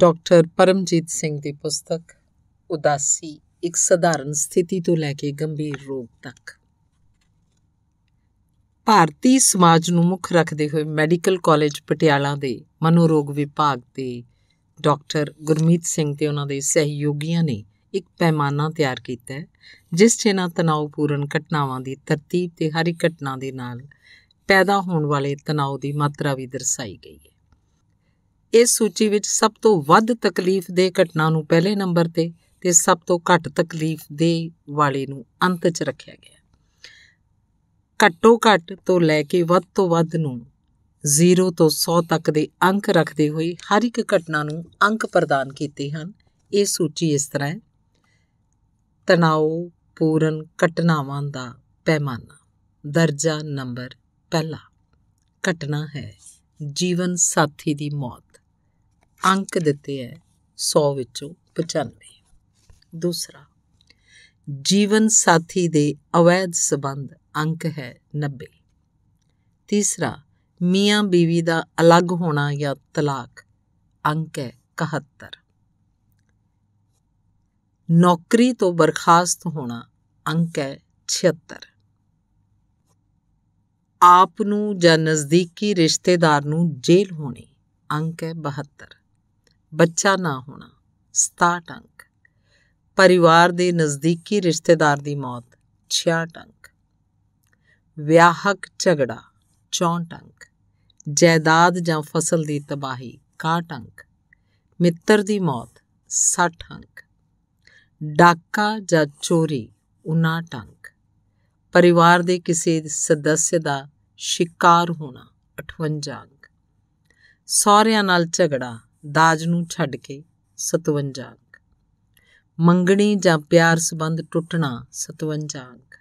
doctor Paramjit Singh ਦੀ ਪੁਸਤਕ ਉਦਾਸੀ ਇੱਕ ਸਧਾਰਨ ਸਥਿਤੀ ਤੋਂ ਲੈ ਕੇ ਗੰਭੀਰ ਰੋਗ ਤੱਕ ਭਾਰਤੀ ਸਮਾਜ ਨੂੰ ਮੁੱਖ ਰੱਖਦੇ ਹੋਏ ਮੈਡੀਕਲ ਕਾਲਜ ਪਟਿਆਲਾ ਦੇ ਮਨੋਰੋਗ ਵਿਭਾਗ ਦੇ ਡਾਕਟਰ ਗੁਰਮੀਤ ਸਿੰਘ ਤੇ ਉਹਨਾਂ ਦੇ ਸਹਿਯੋਗੀਆਂ ਨੇ ਇੱਕ ਪੈਮਾਨਾ ਤਿਆਰ ਕੀਤਾ ਹੈ ਜਿਸ 'ਚ ਇਹਨਾਂ ਤਣਾਅਪੂਰਨ ਘਟਨਾਵਾਂ ਦੀ ਤਰਤੀਬ ਤੇ ਹਰ ਇੱਕ ਘਟਨਾ ਦੇ ਨਾਲ ਪੈਦਾ ਹੋਣ ਵਾਲੇ ਤਣਾਅ ਦੀ ਮਾਤਰਾ ਵੀ ਦਰਸਾਈ ਗਈ ਹੈ ਇਸ ਸੂਚੀ ਵਿੱਚ ਸਭ ਤੋਂ ਵੱਧ ਤਕਲੀਫ ਦੇ ਘਟਨਾ ਨੂੰ ਪਹਿਲੇ ਨੰਬਰ ਤੇ ਤੇ ਸਭ ਤੋਂ ਘੱਟ ਤਕਲੀਫ ਦੇ ਵਾਲੇ ਨੂੰ ਅੰਤ 'ਚ ਰੱਖਿਆ ਗਿਆ ਘੱਟੋ ਘੱਟ ਤੋਂ ਲੈ ਕੇ ਵੱਧ ਤੋਂ ਵੱਧ ਨੂੰ 0 ਤੋਂ 100 ਤੱਕ ਦੇ ਅੰਕ ਰੱਖਦੇ ਹੋਏ ਹਰ ਇੱਕ ਘਟਨਾ ਨੂੰ ਅੰਕ ਪ੍ਰਦਾਨ ਕੀਤੇ ਹਨ ਇਹ ਸੂਚੀ ਇਸ ਤਰ੍ਹਾਂ ਹੈ ਤਣਾਉ ਪੂਰਨ ਘਟਨਾਵਾਂ ਦਾ ਪੈਮਾਨਾ ਦਰਜਾ ਨੰਬਰ ਪਹਿਲਾ ਘਟਨਾ ਹੈ ਜੀਵਨ ਸਾਥੀ ਦੀ ਮੌਤ ਅੰਕ ਦਿੱਤੇ ਹੈ 100 ਵਿੱਚੋਂ 95 ਦੂਸਰਾ ਜੀਵਨ ਸਾਥੀ ਦੇ ਅਵੈਧ ਸਬੰਧ ਅੰਕ ਹੈ 90 ਤੀਸਰਾ ਮੀਆਂ ਬੀਵੀ ਦਾ ਅਲੱਗ ਹੋਣਾ ਜਾਂ ਤਲਾਕ ਅੰਕ ਹੈ 71 ਨੌਕਰੀ ਤੋਂ ਬਰਖਾਸਤ ਹੋਣਾ ਅੰਕ ਹੈ 76 ਆਪ ਨੂੰ ਜਾਂ ਨਜ਼ਦੀਕੀ ਰਿਸ਼ਤੇਦਾਰ ਨੂੰ ਜੇਲ੍ਹ ਹੋਣੀ ਅੰਕ ਹੈ 72 ਬੱਚਾ ਨਾ ਹੋਣਾ 67 ਅੰਕ ਪਰਿਵਾਰ ਦੇ ਨਜ਼ਦੀਕੀ ਰਿਸ਼ਤੇਦਾਰ ਦੀ ਮੌਤ 66 ਅੰਕ ਵਿਆਹਕ ਝਗੜਾ 64 ਅੰਕ ਜਾਇਦਾਦ ਜਾਂ ਫਸਲ ਦੀ ਤਬਾਹੀ 61 ਅੰਕ ਮਿੱਤਰ ਦੀ ਮੌਤ 60 ਅੰਕ ਡਾਕਾ ਜਾਂ ਚੋਰੀ 59 ਅੰਕ ਪਰਿਵਾਰ ਦੇ ਕਿਸੇ ਸਦੱਸਯ ਦਾ ਸ਼ਿਕਾਰ ਹੋਣਾ 58 ਅੰਕ ਸਹੁਰਿਆਂ ਨਾਲ ਝਗੜਾ ਦਾਜ ਨੂੰ ਛੱਡ ਕੇ 57 ਅੰਕ ਮੰਗਣੀ ਜਾਂ ਪਿਆਰ ਸੰਬੰਧ ਟੁੱਟਣਾ 57 ਅੰਕ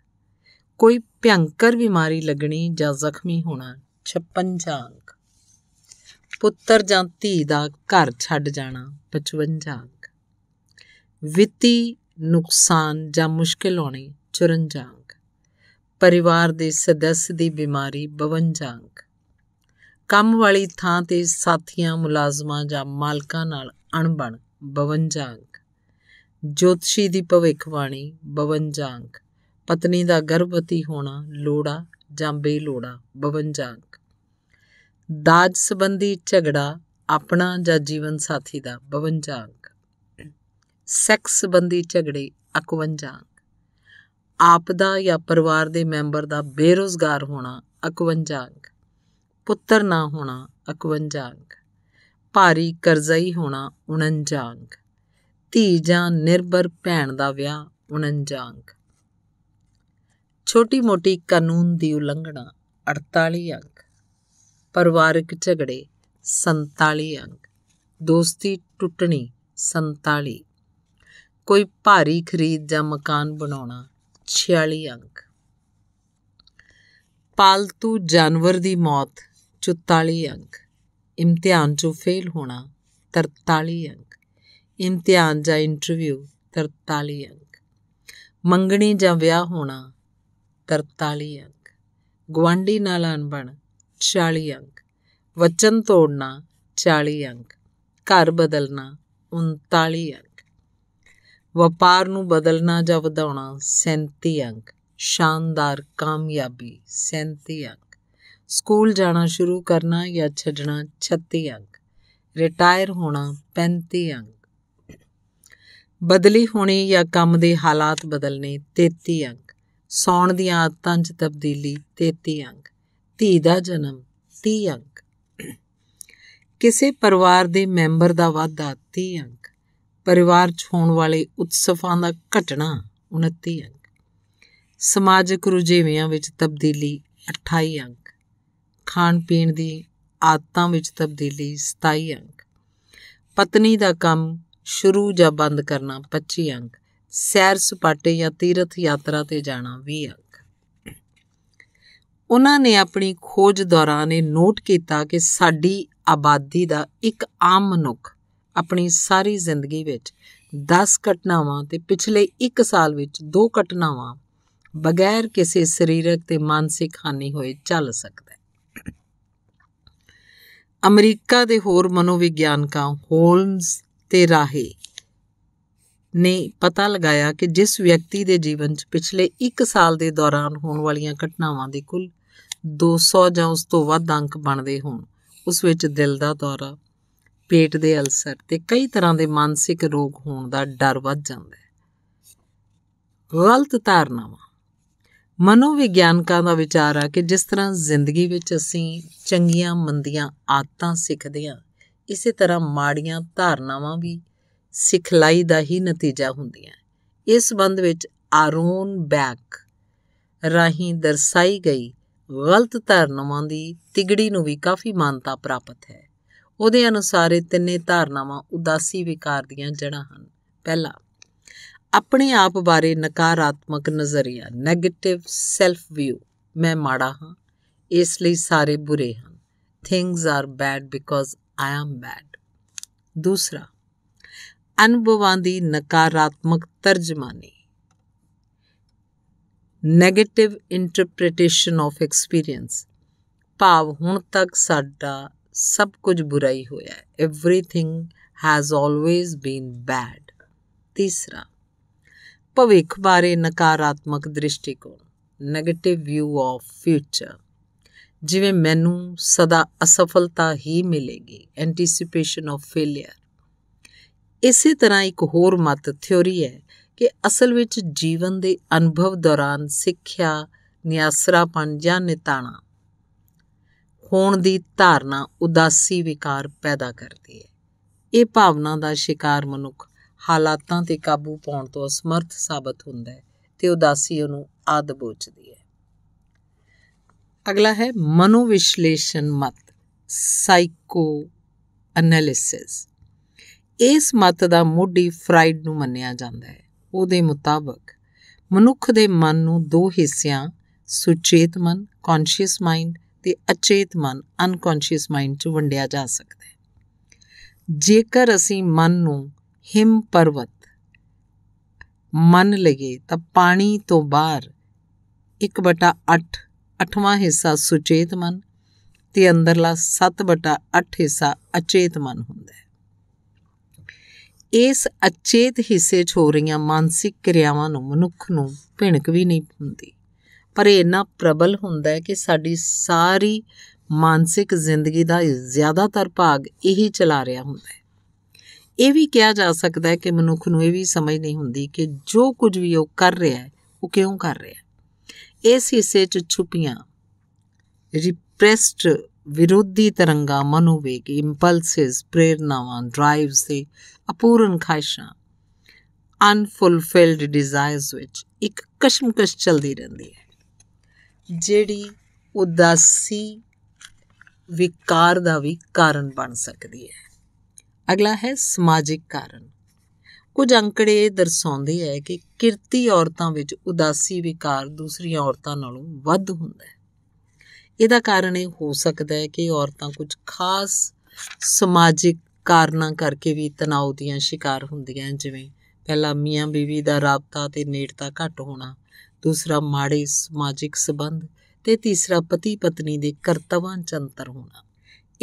ਕੋਈ ਭਿਆੰਕਰ ਬਿਮਾਰੀ ਲੱਗਣੀ ਜਾਂ ਜ਼ਖਮੀ ਹੋਣਾ 56 ਅੰਕ ਪੁੱਤਰ ਜਾਂ ਧੀ ਦਾ ਘਰ ਛੱਡ ਜਾਣਾ 55 ਅੰਕ ਵਿੱਤੀ ਨੁਕਸਾਨ ਜਾਂ ਮੁਸ਼ਕਲ ਆਉਣੀ 54 ਅੰਕ ਪਰਿਵਾਰ ਦੇ ਸਦੱਸ ਦੀ ਬਿਮਾਰੀ 52 ਅੰਕ ਕੰਮ ਵਾਲੀ ਥਾਂ ਤੇ ਸਾਥੀਆਂ ਮੁਲਾਜ਼ਮਾਂ ਜਾਂ ਮਾਲਕਾਂ ਨਾਲ ਅਣਬਣ 52 ਅੰਕ ਜੋਤਸ਼ੀ ਦੀ ਭਵਿੱਖਬਾਣੀ 52 ਅੰਕ ਪਤਨੀ ਦਾ ਗਰਭਵਤੀ ਹੋਣਾ ਲੋੜਾ ਜਾਂ ਬੇਲੋੜਾ 52 ਅੰਕ ਦਾਜ ਸੰਬੰਧੀ ਝਗੜਾ ਆਪਣਾ ਜਾਂ ਜੀਵਨ ਸਾਥੀ ਦਾ 52 ਅੰਕ ਸੈਕਸ ਸੰਬੰਧੀ ਝਗੜੇ 51 ਅੰਕ ਆਪ ਦਾ ਜਾਂ ਪਰਿਵਾਰ ਦੇ ਮੈਂਬਰ ਦਾ ਬੇਰੋਜ਼ਗਾਰ ਹੋਣਾ 51 ਅੰਕ ਪੁੱਤਰ ਨਾ ਹੋਣਾ 51 ਅੰਗ ਭਾਰੀ ਕਰਜ਼ਈ ਹੋਣਾ 49 ਅੰਗ ਧੀ ਜਾਂ ਨਿਰਭਰ ਭੈਣ ਦਾ ਵਿਆਹ 49 ਅੰਗ ਛੋਟੀ-ਮੋਟੀ ਕਾਨੂੰਨ ਦੀ ਉਲੰਘਣਾ 48 ਅੰਗ ਪਰਿਵਾਰਕ ਝਗੜੇ 47 ਅੰਗ ਦੋਸਤੀ ਟੁੱਟਣੀ 47 ਕੋਈ ਭਾਰੀ ਖਰੀਦ ਜਾਂ ਮਕਾਨ ਬਣਾਉਣਾ 46 ਅੰਕ ਪਾਲਤੂ ਜਾਨਵਰ ਦੀ ਮੌਤ 44 ਅੰਕ ਇਮਤਿਹਾਨ ਚੋਂ ਫੇਲ ਹੋਣਾ 43 ਅੰਕ ਇਮਤਿਹਾਨ ਜਾਂ ਇੰਟਰਵਿਊ 43 ਅੰਕ ਮੰਗਣੀ ਜਾਂ ਵਿਆਹ ਹੋਣਾ 43 ਅੰਕ ਗਵਾਂਢੀ ਨਾਲ ਅਣਬਣ 40 ਅੰਕ ਵਚਨ ਤੋੜਨਾ 40 ਅੰਕ ਘਰ ਬਦਲਣਾ 39 ਅੰਕ ਵਪਾਰ ਨੂੰ ਬਦਲਣਾ ਜਾਂ ਵਧਾਉਣਾ 37 ਅੰਕ ਸ਼ਾਨਦਾਰ ਕਾਮਯਾਬੀ 37 ਅੰਕ ਸਕੂਲ ਜਾਣਾ ਸ਼ੁਰੂ ਕਰਨਾ ਜਾਂ ਛੱਡਣਾ 36 ਅੰਕ ਰਿਟਾਇਰ ਹੋਣਾ 35 ਅੰਕ ਬਦਲੀ ਹੋਣੀ ਜਾਂ ਕੰਮ ਦੇ ਹਾਲਾਤ ਬਦਲਨੇ 33 ਅੰਕ ਸੌਣ ਦੀਆਂ ਆਦਤਾਂ 'ਚ ਤਬਦੀਲੀ 33 ਅੰਕ ਧੀ ਦਾ ਜਨਮ 30 ਅੰਕ ਕਿਸੇ ਪਰਿਵਾਰ ਦੇ ਮੈਂਬਰ ਦਾ ਵਾਧਾ 30 ਅੰਕ ਪਰਿਵਾਰ 'ਚ ਹੋਣ ਵਾਲੇ ਉਤਸਵਾਂ ਦਾ ਘਟਣਾ 29 ਅੰਕ ਸਮਾਜਿਕ ਰੁਝੇਵਿਆਂ ਵਿੱਚ ਤਬਦੀਲੀ 28 ਅੰਕ ਖਾਣ ਪੀਣ ਦੀ ਆਦਤਾਂ ਵਿੱਚ ਤਬਦੀਲੀ 27 ਅੰਕ ਪਤਨੀ ਦਾ ਕੰਮ ਸ਼ੁਰੂ ਜਾਂ ਬੰਦ ਕਰਨਾ 25 ਅੰਕ ਸੈਰ ਸਪਾਟੇ ਜਾਂ ਤੀਰਥ ਯਾਤਰਾ ਤੇ ਜਾਣਾ 20 ਅੰਕ ਉਹਨਾਂ ਨੇ ਆਪਣੀ ਖੋਜ ਦੌਰਾਨ ਇਹ ਨੋਟ ਕੀਤਾ ਕਿ ਸਾਡੀ ਆਬਾਦੀ ਦਾ ਇੱਕ ਆਮ ਮਨੁੱਖ ਆਪਣੀ ਸਾਰੀ ਜ਼ਿੰਦਗੀ ਵਿੱਚ 10 ਘਟਨਾਵਾਂ ਤੇ ਪਿਛਲੇ 1 ਸਾਲ ਵਿੱਚ 2 ਘਟਨਾਵਾਂ ਬਗੈਰ ਕਿਸੇ ਸਰੀਰਕ ਤੇ ਮਾਨਸਿਕ ਹਾਨੀ ਹੋਏ ਚੱਲ ਸਕਦਾ ਅਮਰੀਕਾ ਦੇ ਹੋਰ ਮਨੋਵਿਗਿਆਨਕਾਂ ਹੋਲਮਸ ਤੇ ਰਾਹੇ ਨੇ ਪਤਾ ਲਗਾਇਆ ਕਿ ਜਿਸ ਵਿਅਕਤੀ ਦੇ ਜੀਵਨ 'ਚ ਪਿਛਲੇ 1 ਸਾਲ ਦੇ ਦੌਰਾਨ ਹੋਣ ਵਾਲੀਆਂ ਘਟਨਾਵਾਂ ਦੇ ਕੁੱਲ 200 ਜਾਂ ਉਸ ਤੋਂ ਵੱਧ ਅੰਕ ਬਣਦੇ ਹੋਣ ਉਸ ਵਿੱਚ ਦਿਲ ਦਾ ਦੌਰਾ ਪੇਟ ਦੇ ਅਲਸਰ ਤੇ ਕਈ ਤਰ੍ਹਾਂ ਦੇ ਮਾਨਸਿਕ ਰੋਗ ਹੋਣ ਦਾ ਡਰ ਵੱਧ ਜਾਂਦਾ ਹੈ ਗਲਤ ਧਾਰਨਾਵਾਂ ਮਨੋਵਿਗਿਆਨਕਾਂ ਦਾ ਵਿਚਾਰ ਆ ਕਿ ਜਿਸ ਤਰ੍ਹਾਂ ਜ਼ਿੰਦਗੀ ਵਿੱਚ ਅਸੀਂ ਚੰਗੀਆਂ ਮੰਦੀਆਂ ਆਦਤਾਂ ਸਿੱਖਦੇ ਹਾਂ ਇਸੇ ਤਰ੍ਹਾਂ ਮਾੜੀਆਂ ਧਾਰਨਾਵਾਂ ਵੀ ਸਿਖਲਾਈ ਦਾ ਹੀ ਨਤੀਜਾ ਹੁੰਦੀਆਂ ਇਸ ਸੰਬੰਧ ਵਿੱਚ ਆਰੋਨ ਬੈਕ ਰਾਹੀਂ ਦਰਸਾਈ ਗਈ ਗਲਤ ਧਾਰਨਾਵਾਂ ਦੀ ਤਿਗੜੀ ਨੂੰ ਵੀ ਕਾਫੀ ਮਾਨਤਾ ਪ੍ਰਾਪਤ ਹੈ ਉਹਦੇ ਅਨੁਸਾਰ ਇਹ ਤਿੰਨੇ ਧਾਰਨਾਵਾਂ ਉਦਾਸੀ ਵਿਕਾਰ ਦੀਆਂ ਜੜਾਂ ਹਨ ਪਹਿਲਾ ਆਪਣੇ ਆਪ ਬਾਰੇ ਨਕਾਰਾਤਮਕ ਨਜ਼ਰੀਆ 네ਗੇਟਿਵ ਸੈਲਫ ਵਿਊ ਮੈਂ ਮਾੜਾ ਹਾਂ ਇਸ ਲਈ ਸਾਰੇ ਬੁਰੇ ਹਨ things are bad because I am bad ਦੂਸਰਾ ਅਨੁਭਵਾਂ ਦੀ ਨਕਾਰਾਤਮਕ ਤਰਜਮਾਨੀ 네ਗੇਟਿਵ ਇੰਟਰਪ੍ਰੀਟੇਸ਼ਨ ਆਫ ਐਕਸਪੀਰੀਅੰਸ ਭਾਵ ਹੁਣ ਤੱਕ ਸਾਡਾ ਸਭ ਕੁਝ ਬੁਰਾ ਹੀ ਹੋਇਆ everything has always been bad ਤੀਸਰਾ ਭਵਿੱਖ ਬਾਰੇ ਨਕਾਰਾਤਮਕ ਦ੍ਰਿਸ਼ਟੀਕੋਣ 네ਗੇਟਿਵ ਵਿਊ ਆਫ ਫਿਊਚਰ ਜਿਵੇਂ ਮੈਨੂੰ ਸਦਾ ਅਸਫਲਤਾ ਹੀ ਮਿਲੇਗੀ ਐਂਟੀਸੀਪੇਸ਼ਨ ਆਫ ਫੇਲਿਅਰ ਇਸੇ ਤਰ੍ਹਾਂ ਇੱਕ ਹੋਰ ਮਤ ਥਿਉਰੀ ਹੈ ਕਿ ਅਸਲ ਵਿੱਚ ਜੀਵਨ ਦੇ ਅਨੁਭਵ ਦੌਰਾਨ ਸਿੱਖਿਆ ਨਿਆਸਰਾਪਣ ਜਾਂ ਨਿਤਾਣਾ ਹੋਣ ਦੀ ਧਾਰਨਾ ਉਦਾਸੀ ਵਿਕਾਰ ਪੈਦਾ ਕਰਦੀ ਹੈ ਇਹ ਭਾਵਨਾ ਦਾ ਸ਼ਿਕਾਰ ਮਨੁੱਖ ਹਾਲਾਤਾਂ ਤੇ ਕਾਬੂ ਪਾਉਣ ਤੋਂ ਅਸਮਰਥ ਸਾਬਤ ਹੁੰਦਾ ਹੈ ਤੇ ਉਦਾਸੀ ਉਹਨੂੰ ਆਦ ਬੋਚਦੀ ਹੈ ਅਗਲਾ ਹੈ ਮਨੋਵਿਸ਼ਲੇਸ਼ਣ ਮਤ ਸਾਈਕੋ ਅਨਾਲਿਸਿਸ ਇਸ ਮਤ ਦਾ ਮੋਢੀ ਫਰਾਈਡ ਨੂੰ ਮੰਨਿਆ ਜਾਂਦਾ ਹੈ ਉਹਦੇ ਮੁਤਾਬਕ ਮਨੁੱਖ ਦੇ ਮਨ ਨੂੰ ਦੋ ਹਿੱਸਿਆਂ ਸੁਚੇਤ ਮਨ ਕੌਨਸ਼ੀਅਸ ਮਾਈਂਡ ਤੇ ਅਚੇਤ ਮਨ ਅਨਕੌਨਸ਼ੀਅਸ ਮਾਈਂਡ 'ਚ ਵੰਡਿਆ ਜਾ ਸਕਦਾ ਹੈ ਜੇਕਰ ਅਸੀਂ ਮਨ ਨੂੰ ਹਿਮ ਪਰਵਤ ਮਨ ਲਗੇ ਤਾਂ ਪਾਣੀ ਤੋਂ ਬਾਹਰ 1/8 ਅੱਠਵਾਂ ਹਿੱਸਾ ਸੁਚੇਤ ਮਨ ਤੇ ਅੰਦਰਲਾ 7/8 ਹਿੱਸਾ ਅਚੇਤ ਮਨ ਹੁੰਦਾ ਹੈ ਇਸ ਅਚੇਤ ਹਿੱਸੇ 'ਚ ਹੋ ਰਹੀਆਂ ਮਾਨਸਿਕ ਕਿਰਿਆਵਾਂ ਨੂੰ ਮਨੁੱਖ ਨੂੰ ਭਿਣਕ ਵੀ ਨਹੀਂ ਹੁੰਦੀ ਪਰ ਇਹ ਇੰਨਾ ਪ੍ਰਬਲ ਹੁੰਦਾ ਹੈ ਕਿ ਸਾਡੀ ਸਾਰੀ ਮਾਨਸਿਕ ਜ਼ਿੰਦਗੀ ਦਾ ਜ਼ਿਆਦਾਤਰ ਭਾਗ ਇਹੀ ਚਲਾ ਰਿਹਾ ਹੁੰਦਾ ਹੈ ਇਹ ਵੀ ਕਿਹਾ ਜਾ ਸਕਦਾ ਹੈ ਕਿ ਮਨੁੱਖ ਨੂੰ ਇਹ ਵੀ ਸਮਝ ਨਹੀਂ ਹੁੰਦੀ ਕਿ ਜੋ ਕੁਝ ਵੀ ਉਹ ਕਰ ਰਿਹਾ ਹੈ ਉਹ ਕਿਉਂ ਕਰ ਰਿਹਾ ਹੈ ਇਸ ਹਿੱਸੇ 'ਚ ਛੁਪੀਆਂ ਰਿਪ੍ਰੈਸਡ ਵਿਰੋਧੀ ਤਰੰਗਾ ਮਨੋਵੇਗ ਇੰਪਲਸਸ ਪ੍ਰੇਰਨਾਵਾਂ ਡਰਾਈਵਸ ਤੇ ਅਪੂਰਨ ਖਾਹਿਸ਼ਾਂ ਅਨਫੁਲਫਿਲਡ ਡਿਜ਼ਾਇਰਸ ਵਿੱਚ ਇੱਕ ਕਸ਼ਮਕਸ਼ ਚੱਲਦੀ ਰਹਿੰਦੀ ਹੈ ਜਿਹੜੀ ਉਦਾਸੀ ਵਿਕਾਰ ਦਾ ਵੀ ਕਾਰਨ ਬਣ ਸਕਦੀ ਹੈ ਅਗਲਾ ਹੈ ਸਮਾਜਿਕ ਕਾਰਨ ਕੁਝ ਅੰਕੜੇ ਦਰਸਾਉਂਦੇ ਹੈ ਕਿ ਕਿਰਤੀ ਔਰਤਾਂ ਵਿੱਚ ਉਦਾਸੀ ਵਿਕਾਰ ਦੂਸਰੀਆਂ ਔਰਤਾਂ ਨਾਲੋਂ ਵੱਧ ਹੁੰਦਾ ਹੈ ਇਹਦਾ ਕਾਰਨ ਇਹ ਹੋ ਸਕਦਾ ਹੈ ਕਿ ਔਰਤਾਂ ਕੁਝ ਖਾਸ ਸਮਾਜਿਕ ਕਾਰਨਾਂ ਕਰਕੇ ਵੀ ਤਣਾਅ ਦੀਆਂ ਸ਼ਿਕਾਰ ਹੁੰਦੀਆਂ ਜਿਵੇਂ ਪਹਿਲਾ ਮੀਆਂ ਬੀਵੀ ਦਾ ਰਾਬਤਾ ਤੇ ਨੇੜਤਾ ਘੱਟ ਹੋਣਾ ਦੂਸਰਾ ਮਾੜੇ ਸਮਾਜਿਕ ਸਬੰਧ ਤੇ ਤੀਸਰਾ ਪਤੀ ਪਤਨੀ ਦੇ ਕਰਤਵਾਂ ਚ ਅੰਤਰ ਹੋਣਾ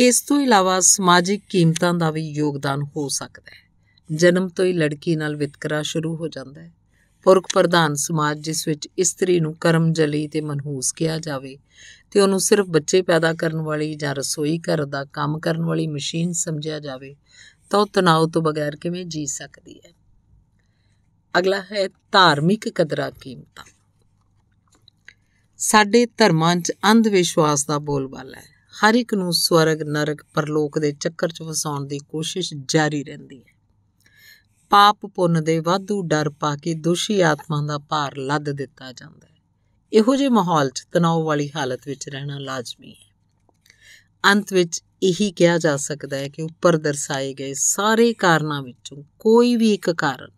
ਇਸ ਤੋਂ ਇਲਾਵਾ ਸਮਾਜਿਕ ਕੀਮਤਾਂ ਦਾ ਵੀ ਯੋਗਦਾਨ ਹੋ ਸਕਦਾ ਹੈ ਜਨਮ ਤੋਂ ਹੀ ਲੜਕੀ ਨਾਲ ਵਿਤਕਰਾ ਸ਼ੁਰੂ ਹੋ ਜਾਂਦਾ ਹੈ ਪੁਰਖ ਪ੍ਰਧਾਨ ਸਮਾਜ ਜਿਸ ਵਿੱਚ ਇਸਤਰੀ ਨੂੰ ਕਰਮਜਲੀ ਤੇ ਮਨਹੂਸ ਕਿਹਾ ਜਾਵੇ ਤੇ ਉਹਨੂੰ ਸਿਰਫ ਬੱਚੇ ਪੈਦਾ ਕਰਨ ਵਾਲੀ ਜਾਂ ਰਸੋਈ ਘਰ ਦਾ ਕੰਮ ਕਰਨ ਵਾਲੀ ਮਸ਼ੀਨ ਸਮਝਿਆ ਜਾਵੇ ਤਾਂ ਉਹ ਤਣਾਅ ਤੋਂ ਬਗੈਰ ਕਿਵੇਂ ਜੀ ਸਕਦੀ ਹੈ ਅਗਲਾ ਹੈ ਧਾਰਮਿਕ ਕਦਰਾਂ ਕੀਮਤਾਂ ਸਾਡੇ ਧਰਮਾਂ 'ਚ ਅੰਧ ਵਿਸ਼ਵਾਸ ਦਾ ਬੋਲਬਾਲਾ ਹੈ ਹਰ ਇੱਕ ਨੂੰ ਸਵਰਗ ਨਰਕ ਪਰਲੋਕ ਦੇ ਚੱਕਰ 'ਚ ਫਸਾਉਣ ਦੀ ਕੋਸ਼ਿਸ਼ ਜਾਰੀ ਰਹਿੰਦੀ ਹੈ ਪਾਪ ਪੁੰਨ ਦੇ ਵਾਧੂ ਡਰ ਪਾ ਕੇ ਦੁਸ਼ੀ ਆਤਮਾ ਦਾ ਭਾਰ ਲੱਦ ਦਿੱਤਾ ਜਾਂਦਾ ਹੈ ਇਹੋ ਜਿਹੇ ਮਾਹੌਲ 'ਚ ਤਣਾਅ ਵਾਲੀ ਹਾਲਤ ਵਿੱਚ ਰਹਿਣਾ ਲਾਜ਼ਮੀ ਹੈ ਅੰਤ ਵਿੱਚ ਇਹੀ ਕਿਹਾ ਜਾ ਸਕਦਾ ਹੈ ਕਿ ਉੱਪਰ ਦਰਸਾਏ ਗਏ ਸਾਰੇ ਕਾਰਨਾਂ ਵਿੱਚੋਂ ਕੋਈ ਵੀ ਇੱਕ ਕਾਰਨ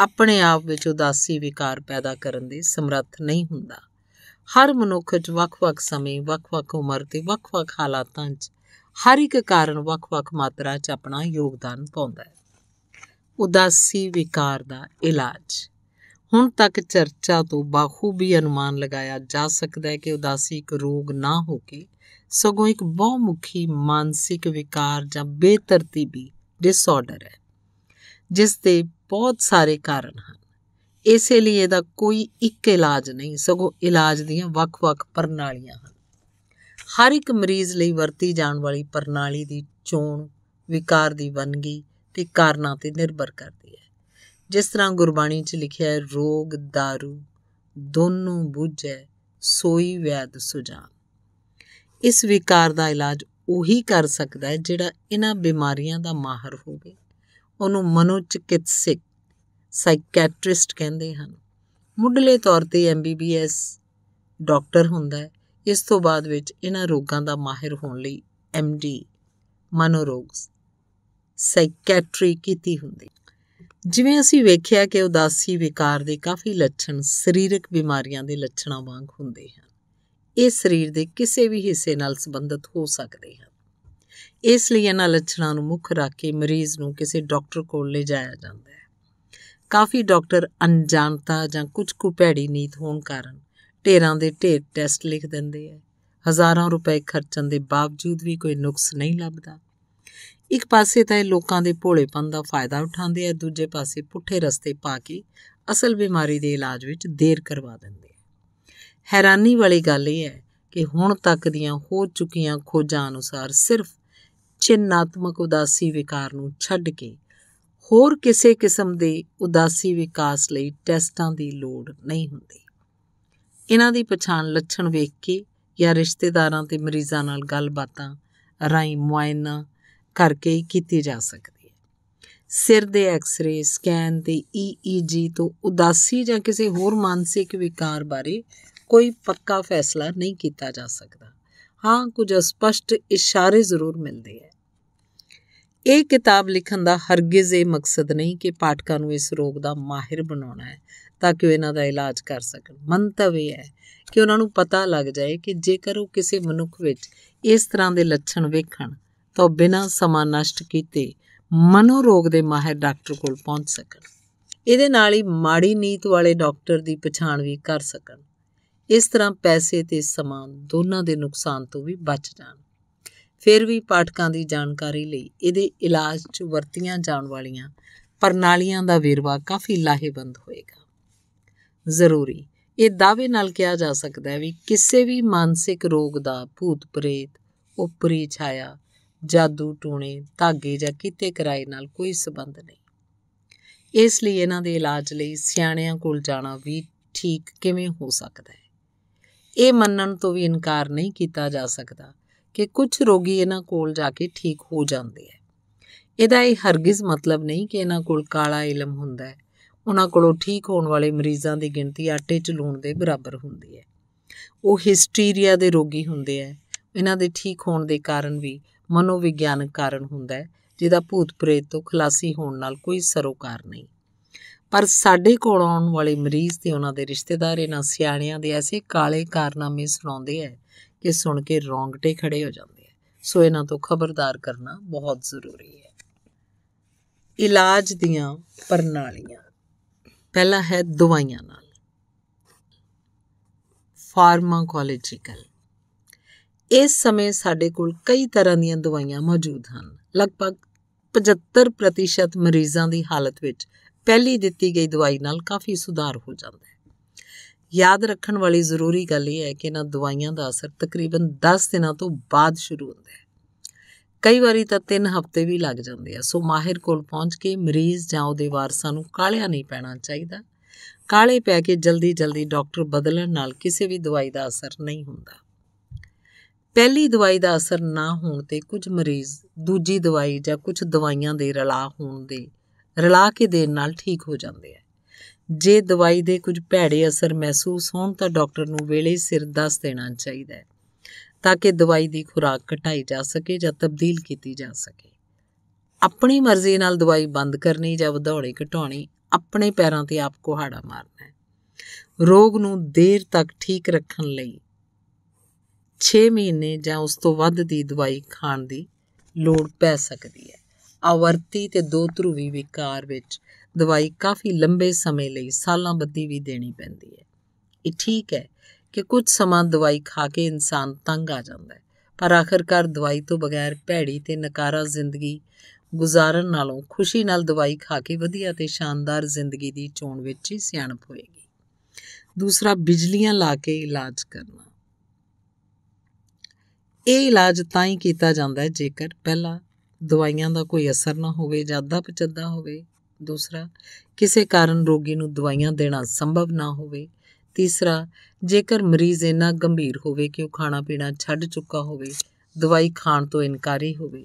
ਆਪਣੇ ਆਪ ਵਿੱਚ ਉਦਾਸੀ ਵਿਕਾਰ ਪੈਦਾ ਕਰਨ ਦੇ ਸਮਰੱਥ ਨਹੀਂ ਹੁੰਦਾ ਹਰ ਮਨੁੱਖ 'ਚ ਵੱਖ-ਵੱਖ ਸਮੇਂ ਵੱਖ-ਵੱਖ ਉਮਰ ਤੇ ਵੱਖ-ਵੱਖ ਹਾਲਾਤਾਂ 'ਚ ਹਰ ਇੱਕ ਕਾਰਨ ਵੱਖ-ਵੱਖ ਮਾਤਰਾ 'ਚ ਆਪਣਾ ਯੋਗਦਾਨ ਪਾਉਂਦਾ ਹੈ ਉਦਾਸੀ ਵਿਕਾਰ ਦਾ ਇਲਾਜ ਹੁਣ ਤੱਕ ਚਰਚਾ ਤੋਂ ਬਾਖੂਬੀ ਅਨੁਮਾਨ ਲਗਾਇਆ ਜਾ ਸਕਦਾ ਹੈ ਕਿ ਉਦਾਸੀ ਇੱਕ ਰੋਗ ਨਾ ਹੋ ਕੇ ਸਗੋਂ ਇੱਕ ਬਹੁਮੁਖੀ ਮਾਨਸਿਕ ਵਿਕਾਰ ਜਾਂ ਬੇਤਰਤੀਬੀ ਡਿਸਆਰਡਰ ਹੈ ਜਿਸ ਦੇ ਬਹੁਤ ਸਾਰੇ ਕਾਰਨ ਹਨ ਇਸੇ ਲਈ ਇਹਦਾ ਕੋਈ ਇੱਕ ਇਲਾਜ ਨਹੀਂ ਸਗੋਂ ਇਲਾਜ ਦੀਆਂ ਵੱਖ-ਵੱਖ ਪ੍ਰਣਾਲੀਆਂ ਹਨ ਹਰ ਇੱਕ ਮਰੀਜ਼ ਲਈ ਵਰਤੀ ਜਾਣ ਵਾਲੀ ਪ੍ਰਣਾਲੀ ਦੀ ਚੋਣ ਵਿਕਾਰ ਦੀ ਵੰਨਗੀ ਤੇ ਕਾਰਨਾਂ ਤੇ ਨਿਰਭਰ ਕਰਦੀ ਹੈ ਜਿਸ ਤਰ੍ਹਾਂ ਗੁਰਬਾਣੀ 'ਚ ਲਿਖਿਆ ਹੈ ਰੋਗ दारू ਦੋਨੋਂ ਬੁੱਝੈ ਸੋਈ ਵੈਦ ਸੁਜਾਨ ਇਸ ਵਿਕਾਰ ਦਾ ਇਲਾਜ ਉਹੀ ਕਰ ਸਕਦਾ ਹੈ ਜਿਹੜਾ ਇਹਨਾਂ ਬਿਮਾਰੀਆਂ ਦਾ ਮਾਹਰ ਹੋਵੇ ਉਹਨੂੰ ਮਨੋਚਿਕਿਤਸਕ ਸਾਈਕੀਟ੍ਰਿਸਟ ਕਹਿੰਦੇ ਹਨ ਮੁੱਢਲੇ ਤੌਰ ਤੇ ਐਮਬੀਬੀਐਸ ਡਾਕਟਰ ਹੁੰਦਾ ਹੈ ਇਸ ਤੋਂ ਬਾਅਦ ਵਿੱਚ ਇਹਨਾਂ ਰੋਗਾਂ ਦਾ ਮਾਹਿਰ ਹੋਣ ਲਈ ਐਮਡੀ ਮਨੋਰੋਗ ਸਾਈਕੀਟ੍ਰੀ ਕੀਤੀ ਹੁੰਦੀ ਜਿਵੇਂ ਅਸੀਂ ਵੇਖਿਆ ਕਿ ਉਦਾਸੀ ਵਿਕਾਰ ਦੇ ਕਾਫੀ ਲੱਛਣ ਸਰੀਰਕ ਬਿਮਾਰੀਆਂ ਦੇ ਲੱਛਣਾਂ ਵਾਂਗ ਹੁੰਦੇ ਹਨ ਇਹ ਸਰੀਰ ਦੇ ਕਿਸੇ ਵੀ ਹਿੱਸੇ ਨਾਲ ਸੰਬੰਧਿਤ ਹੋ ਸਕਦੇ ਹਨ ਇਸ ਲਈ ਇਹਨਾਂ ਲੱਛਣਾਂ ਨੂੰ ਮੁੱਖ ਰੱਖ ਕੇ ਮਰੀਜ਼ ਨੂੰ ਕਿਸੇ ਡਾਕਟਰ ਕੋਲ ਲਿਜਾਇਆ ਜਾਂਦਾ ਹੈ ਕਾਫੀ ਡਾਕਟਰ ਅਣਜਾਣਤਾ ਜਾਂ ਕੁਝ ਕੁ ਭੈੜੀ ਨੀਤ ਹੋਣ ਕਾਰਨ ਢੇਰਾਂ ਦੇ ਢੇਰ ਟੈਸਟ ਲਿਖ ਦਿੰਦੇ ਆ ਹਜ਼ਾਰਾਂ ਰੁਪਏ ਖਰਚਣ ਦੇ ਬਾਵਜੂਦ ਵੀ ਕੋਈ ਨੁਕਸ ਨਹੀਂ ਲੱਭਦਾ ਇੱਕ ਪਾਸੇ ਤਾਂ ਇਹ ਲੋਕਾਂ ਦੇ ਭੋਲੇਪਨ ਦਾ ਫਾਇਦਾ ਉਠਾਉਂਦੇ ਆ ਦੂਜੇ ਪਾਸੇ ਪੁੱਠੇ ਰਸਤੇ ਪਾ ਕੇ ਅਸਲ ਬਿਮਾਰੀ ਦੇ ਇਲਾਜ ਵਿੱਚ ਦੇਰ ਕਰਵਾ ਦਿੰਦੇ ਆ ਹੈਰਾਨੀ ਵਾਲੀ ਗੱਲ ਇਹ ਹੈ ਕਿ ਹੁਣ ਤੱਕ ਦੀਆਂ ਹੋ ਚੁੱਕੀਆਂ ਖੋਜਾਂ ਅਨੁਸਾਰ ਸਿਰਫ ਚਿੰਨਾਤਮਕ ਉਦਾਸੀ ਵਿਕਾਰ ਨੂੰ ਛੱਡ ਕੇ ਹੋਰ ਕਿਸੇ ਕਿਸਮ ਦੇ ਉਦਾਸੀ ਵਿਕਾਸ ਲਈ ਟੈਸਟਾਂ ਦੀ ਲੋੜ ਨਹੀਂ ਹੁੰਦੀ ਇਹਨਾਂ ਦੀ ਪਛਾਣ ਲੱਛਣ ਵੇਖ ਕੇ ਜਾਂ ਰਿਸ਼ਤੇਦਾਰਾਂ ਤੇ ਮਰੀਜ਼ਾਂ ਨਾਲ ਗੱਲਬਾਤਾਂ ਰਾਈ ਮੁਆਇਨਾ ਕਰਕੇ ਕੀਤੀ ਜਾ ਸਕਦੀ ਹੈ ਸਿਰ ਦੇ ਐਕਸ-ਰੇ ਸਕੈਨ ਤੇ ਈਈਜੀ ਤੋਂ ਉਦਾਸੀ ਜਾਂ ਕਿਸੇ ਹੋਰ ਮਾਨਸਿਕ ਵਿਕਾਰ ਬਾਰੇ ਕੋਈ ਪੱਕਾ ਫੈਸਲਾ ਨਹੀਂ ਕੀਤਾ ਜਾ ਸਕਦਾ ਹਾਂ ਕੁਝ ਸਪਸ਼ਟ ਇਸ਼ਾਰੇ ਜ਼ਰੂਰ ਮਿਲਦੇ ਹੈ ਇਹ ਕਿਤਾਬ ਲਿਖਣ ਦਾ ਹਰਗਿਜ਼ ਇਹ ਮਕਸਦ ਨਹੀਂ ਕਿ ਪਾਠਕਾਂ ਨੂੰ ਇਸ ਰੋਗ ਦਾ ਮਾਹਿਰ ਬਣਾਉਣਾ ਹੈ ਤਾਂ ਕਿ ਉਹ ਇਹਨਾਂ ਦਾ ਇਲਾਜ ਕਰ ਸਕਣ ਮੰਤਵ ਇਹ ਹੈ ਕਿ ਉਹਨਾਂ ਨੂੰ ਪਤਾ ਲੱਗ ਜਾਏ ਕਿ ਜੇਕਰ ਉਹ ਕਿਸੇ ਮਨੁੱਖ ਵਿੱਚ ਇਸ ਤਰ੍ਹਾਂ ਦੇ ਲੱਛਣ ਵੇਖਣ ਤਾਂ ਬਿਨਾਂ ਸਮਾਂ ਨਸ਼ਟ ਕੀਤੇ ਮਨੋਰੋਗ ਦੇ ਮਾਹਿਰ ਡਾਕਟਰ ਕੋਲ ਪਹੁੰਚ ਸਕਣ ਇਹਦੇ ਨਾਲ ਹੀ ਮਾੜੀ ਨੀਤ ਵਾਲੇ ਡਾਕਟਰ ਦੀ ਪਛਾਣ ਵੀ ਕਰ ਸਕਣ ਇਸ ਤਰ੍ਹਾਂ ਪੈਸੇ ਤੇ ਸਮਾਂ ਦੋਨਾਂ ਦੇ ਨੁਕਸਾਨ ਤੋਂ ਵੀ ਬਚ ਜਾਣ ਫਿਰ ਵੀ ਪਾਠਕਾਂ ਦੀ ਜਾਣਕਾਰੀ ਲਈ ਇਹਦੇ ਇਲਾਜ 'ਚ ਵਰਤੀਆਂ ਜਾਣ ਵਾਲੀਆਂ ਪ੍ਰਣਾਲੀਆਂ ਦਾ ਵੇਰਵਾ ਕਾਫੀ ਲਾਹੇਵੰਦ ਹੋਏਗਾ ਜ਼ਰੂਰੀ ਇਹ ਦਾਅਵੇ ਨਾਲ ਕਿਹਾ ਜਾ ਸਕਦਾ ਹੈ ਵੀ ਕਿਸੇ ਵੀ ਮਾਨਸਿਕ ਰੋਗ ਦਾ ਭੂਤ ਪ੍ਰੇਤ ਉਪਰੀ ਛਾਇਆ ਜਾਦੂ ਟੂਣੇ ਧਾਗੇ ਜਾਂ ਕਿਤੇ ਕਿਰਾਏ ਨਾਲ ਕੋਈ ਸਬੰਧ ਨਹੀਂ ਇਸ ਲਈ ਇਹਨਾਂ ਦੇ ਇਲਾਜ ਲਈ ਸਿਆਣਿਆਂ ਕੋਲ ਜਾਣਾ ਵੀ ਠੀਕ ਕਿਵੇਂ ਹੋ ਸਕਦਾ ਹੈ ਇਹ ਮੰਨਣ ਤੋਂ ਵੀ ਇਨਕਾਰ ਨਹੀਂ ਕੀਤਾ ਜਾ ਸਕਦਾ ਕਿ ਕੁਝ ਰੋਗੀ ਇਹਨਾਂ ਕੋਲ ਜਾ ਕੇ ਠੀਕ ਹੋ ਜਾਂਦੇ ਐ ਇਹਦਾ ਇਹ ਹਰਗਿਜ਼ ਮਤਲਬ ਨਹੀਂ ਕਿ ਇਹਨਾਂ ਕੋਲ ਕਾਲਾ ਇਲਮ ਹੁੰਦਾ ਹੈ ਉਹਨਾਂ ਕੋਲੋਂ ਠੀਕ ਹੋਣ ਵਾਲੇ ਮਰੀਜ਼ਾਂ ਦੀ ਗਿਣਤੀ ਆਟੇ 'ਚ ਲੂਣ ਦੇ ਬਰਾਬਰ ਹੁੰਦੀ ਹੈ ਉਹ ਹਿਸਟੀਰੀਆ ਦੇ ਰੋਗੀ ਹੁੰਦੇ ਐ ਇਹਨਾਂ ਦੇ ਠੀਕ ਹੋਣ ਦੇ ਕਾਰਨ ਵੀ ਮਨੋਵਿਗਿਆਨਕ ਕਾਰਨ ਹੁੰਦਾ ਹੈ ਜਿਹਦਾ ਭੂਤ ਪ੍ਰੇਤ ਤੋਂ ਖਲਾਸੀ ਹੋਣ ਨਾਲ ਕੋਈ ਸਰੋਕਾਰ ਨਹੀਂ ਪਰ ਸਾਡੇ ਕੋਲ ਆਉਣ ਵਾਲੇ ਮਰੀਜ਼ ਤੇ ਉਹਨਾਂ ਦੇ ਰਿਸ਼ਤੇਦਾਰ ਇਹਨਾਂ ਸਿਆਣਿਆਂ ਦੇ ਐਸੇ ਕਾਲੇ ਕਾਰਨਾਮੇ ਸੁਣਾਉਂਦੇ ਐ ਕਿ ਸੁਣ ਕੇ ਰੌਂਗਟੇ ਖੜੇ ਹੋ ਜਾਂਦੇ ਆ ਸੋ ਇਹਨਾਂ ਤੋਂ ਖਬਰਦਾਰ ਕਰਨਾ ਬਹੁਤ ਜ਼ਰੂਰੀ ਹੈ ਇਲਾਜ ਦੀਆਂ ਪ੍ਰਣਾਲੀਆਂ ਪਹਿਲਾ ਹੈ ਦਵਾਈਆਂ ਨਾਲ ਫਾਰਮਾਕੋਲੋਜੀਕਲ ਇਸ ਸਮੇਂ ਸਾਡੇ ਕੋਲ ਕਈ ਤਰ੍ਹਾਂ ਦੀਆਂ ਦਵਾਈਆਂ ਮੌਜੂਦ ਹਨ ਲਗਭਗ 75% ਮਰੀਜ਼ਾਂ ਦੀ ਹਾਲਤ ਵਿੱਚ ਪਹਿਲੀ ਦਿੱਤੀ ਗਈ ਦਵਾਈ ਨਾਲ ਕਾਫੀ ਸੁਧਾਰ ਹੋ ਜਾਂਦਾ ਹੈ ਯਾਦ ਰੱਖਣ ਵਾਲੀ ਜ਼ਰੂਰੀ ਗੱਲ ਇਹ ਹੈ ਕਿ ਇਹਨਾਂ ਦਵਾਈਆਂ ਦਾ ਅਸਰ ਤਕਰੀਬਨ 10 ਦਿਨਾਂ ਤੋਂ ਬਾਅਦ ਸ਼ੁਰੂ ਹੁੰਦਾ ਹੈ ਕਈ ਵਾਰੀ ਤਾਂ 3 ਹਫ਼ਤੇ ਵੀ ਲੱਗ ਜਾਂਦੇ ਆ ਸੋ ਮਾਹਿਰ ਕੋਲ ਪਹੁੰਚ ਕੇ ਮਰੀਜ਼ ਜਾਂ ਉਹਦੇ ਵਾਰਸਾਂ ਨੂੰ ਕਾਲਿਆ ਨਹੀਂ ਪੈਣਾ ਚਾਹੀਦਾ ਕਾਲੇ ਪੈ ਕੇ ਜਲਦੀ-ਜਲਦੀ ਡਾਕਟਰ ਬਦਲਣ ਨਾਲ ਕਿਸੇ ਵੀ ਦਵਾਈ ਦਾ ਅਸਰ ਨਹੀਂ ਹੁੰਦਾ ਪਹਿਲੀ ਦਵਾਈ ਦਾ ਅਸਰ ਨਾ ਹੋਣ ਤੇ ਕੁਝ ਮਰੀਜ਼ ਦੂਜੀ ਦਵਾਈ ਜਾਂ ਕੁਝ ਦਵਾਈਆਂ ਦੇ ਰਲਾ ਹੋਣ ਦੇ ਰਲਾ ਕੇ ਦੇਣ ਨਾਲ ਠੀਕ ਹੋ ਜਾਂਦੇ ਆ ਜੇ ਦਵਾਈ ਦੇ ਕੁਝ ਭੈੜੇ ਅਸਰ ਮਹਿਸੂਸ ਹੋਣ ਤਾਂ ਡਾਕਟਰ ਨੂੰ ਵੇਲੇ ਸਿਰ ਦੱਸ ਦੇਣਾ ਚਾਹੀਦਾ ਹੈ ਤਾਂ ਕਿ ਦਵਾਈ ਦੀ ਖੁਰਾਕ ਘਟਾਈ ਜਾ ਸਕੇ ਜਾਂ ਤਬਦੀਲ ਕੀਤੀ ਜਾ ਸਕੇ ਆਪਣੀ ਮਰਜ਼ੀ ਨਾਲ ਦਵਾਈ ਬੰਦ ਕਰਨੀ ਜਾਂ ਵਧਾਉਣੀ ਘਟਾਉਣੀ ਆਪਣੇ ਪੈਰਾਂ ਤੇ ਆਪ ਹਾੜਾ ਮਾਰਨਾ ਹੈ ਰੋਗ ਨੂੰ ਦੇਰ ਤੱਕ ਠੀਕ ਰੱਖਣ ਲਈ 6 ਮਹੀਨੇ ਜਾਂ ਉਸ ਤੋਂ ਵੱਧ ਦੀ ਦਵਾਈ ਖਾਣ ਦੀ ਲੋੜ ਪੈ ਸਕਦੀ ਹੈ ਆਵਰਤੀ ਤੇ ਦੋ ਧਰੂਵੀ ਵਿਕਾਰ ਵਿੱਚ ਦਵਾਈ ਕਾਫੀ ਲੰਬੇ ਸਮੇਂ ਲਈ ਸਾਲਾਂ ਬੱਧੀ ਵੀ ਦੇਣੀ ਪੈਂਦੀ ਹੈ ਇਹ ਠੀਕ ਹੈ ਕਿ ਕੁਝ ਸਮਾਂ ਦਵਾਈ ਖਾ ਕੇ ਇਨਸਾਨ ਤੰਗ ਆ ਜਾਂਦਾ ਹੈ ਪਰ ਆਖਰਕਾਰ ਦਵਾਈ ਤੋਂ ਬਗੈਰ ਭੈੜੀ ਤੇ ਨਕਾਰਾ ਜ਼ਿੰਦਗੀ ਗੁਜ਼ਾਰਨ ਨਾਲੋਂ ਖੁਸ਼ੀ ਨਾਲ ਦਵਾਈ ਖਾ ਕੇ ਵਧੀਆ ਤੇ ਸ਼ਾਨਦਾਰ ਜ਼ਿੰਦਗੀ ਦੀ ਚੋਣ ਵਿੱਚ ਹੀ ਸਿਆਣਪ ਹੋਏਗੀ ਦੂਸਰਾ ਬਿਜਲੀਆਂ ਲਾ ਕੇ ਇਲਾਜ ਕਰਨਾ ਇਹ ਇਲਾਜ ਤਾਂ ਹੀ ਕੀਤਾ ਜਾਂਦਾ ਹੈ ਜੇਕਰ ਪਹਿਲਾਂ ਦਵਾਈਆਂ ਦਾ ਕੋਈ ਅਸਰ ਨਾ ਹੋਵੇ ਜਾਂ ਦੱਬ ਚੱਦਾ ਹੋਵੇ ਦੂਸਰਾ ਕਿਸੇ ਕਾਰਨ ਰੋਗੀ ਨੂੰ ਦਵਾਈਆਂ ਦੇਣਾ ਸੰਭਵ ਨਾ ਹੋਵੇ ਤੀਸਰਾ ਜੇਕਰ ਮਰੀਜ਼ ਇਹਨਾਂ ਗੰਭੀਰ ਹੋਵੇ ਕਿ ਉਹ ਖਾਣਾ ਪੀਣਾ ਛੱਡ ਚੁੱਕਾ ਹੋਵੇ ਦਵਾਈ ਖਾਣ ਤੋਂ ਇਨਕਾਰੀ ਹੋਵੇ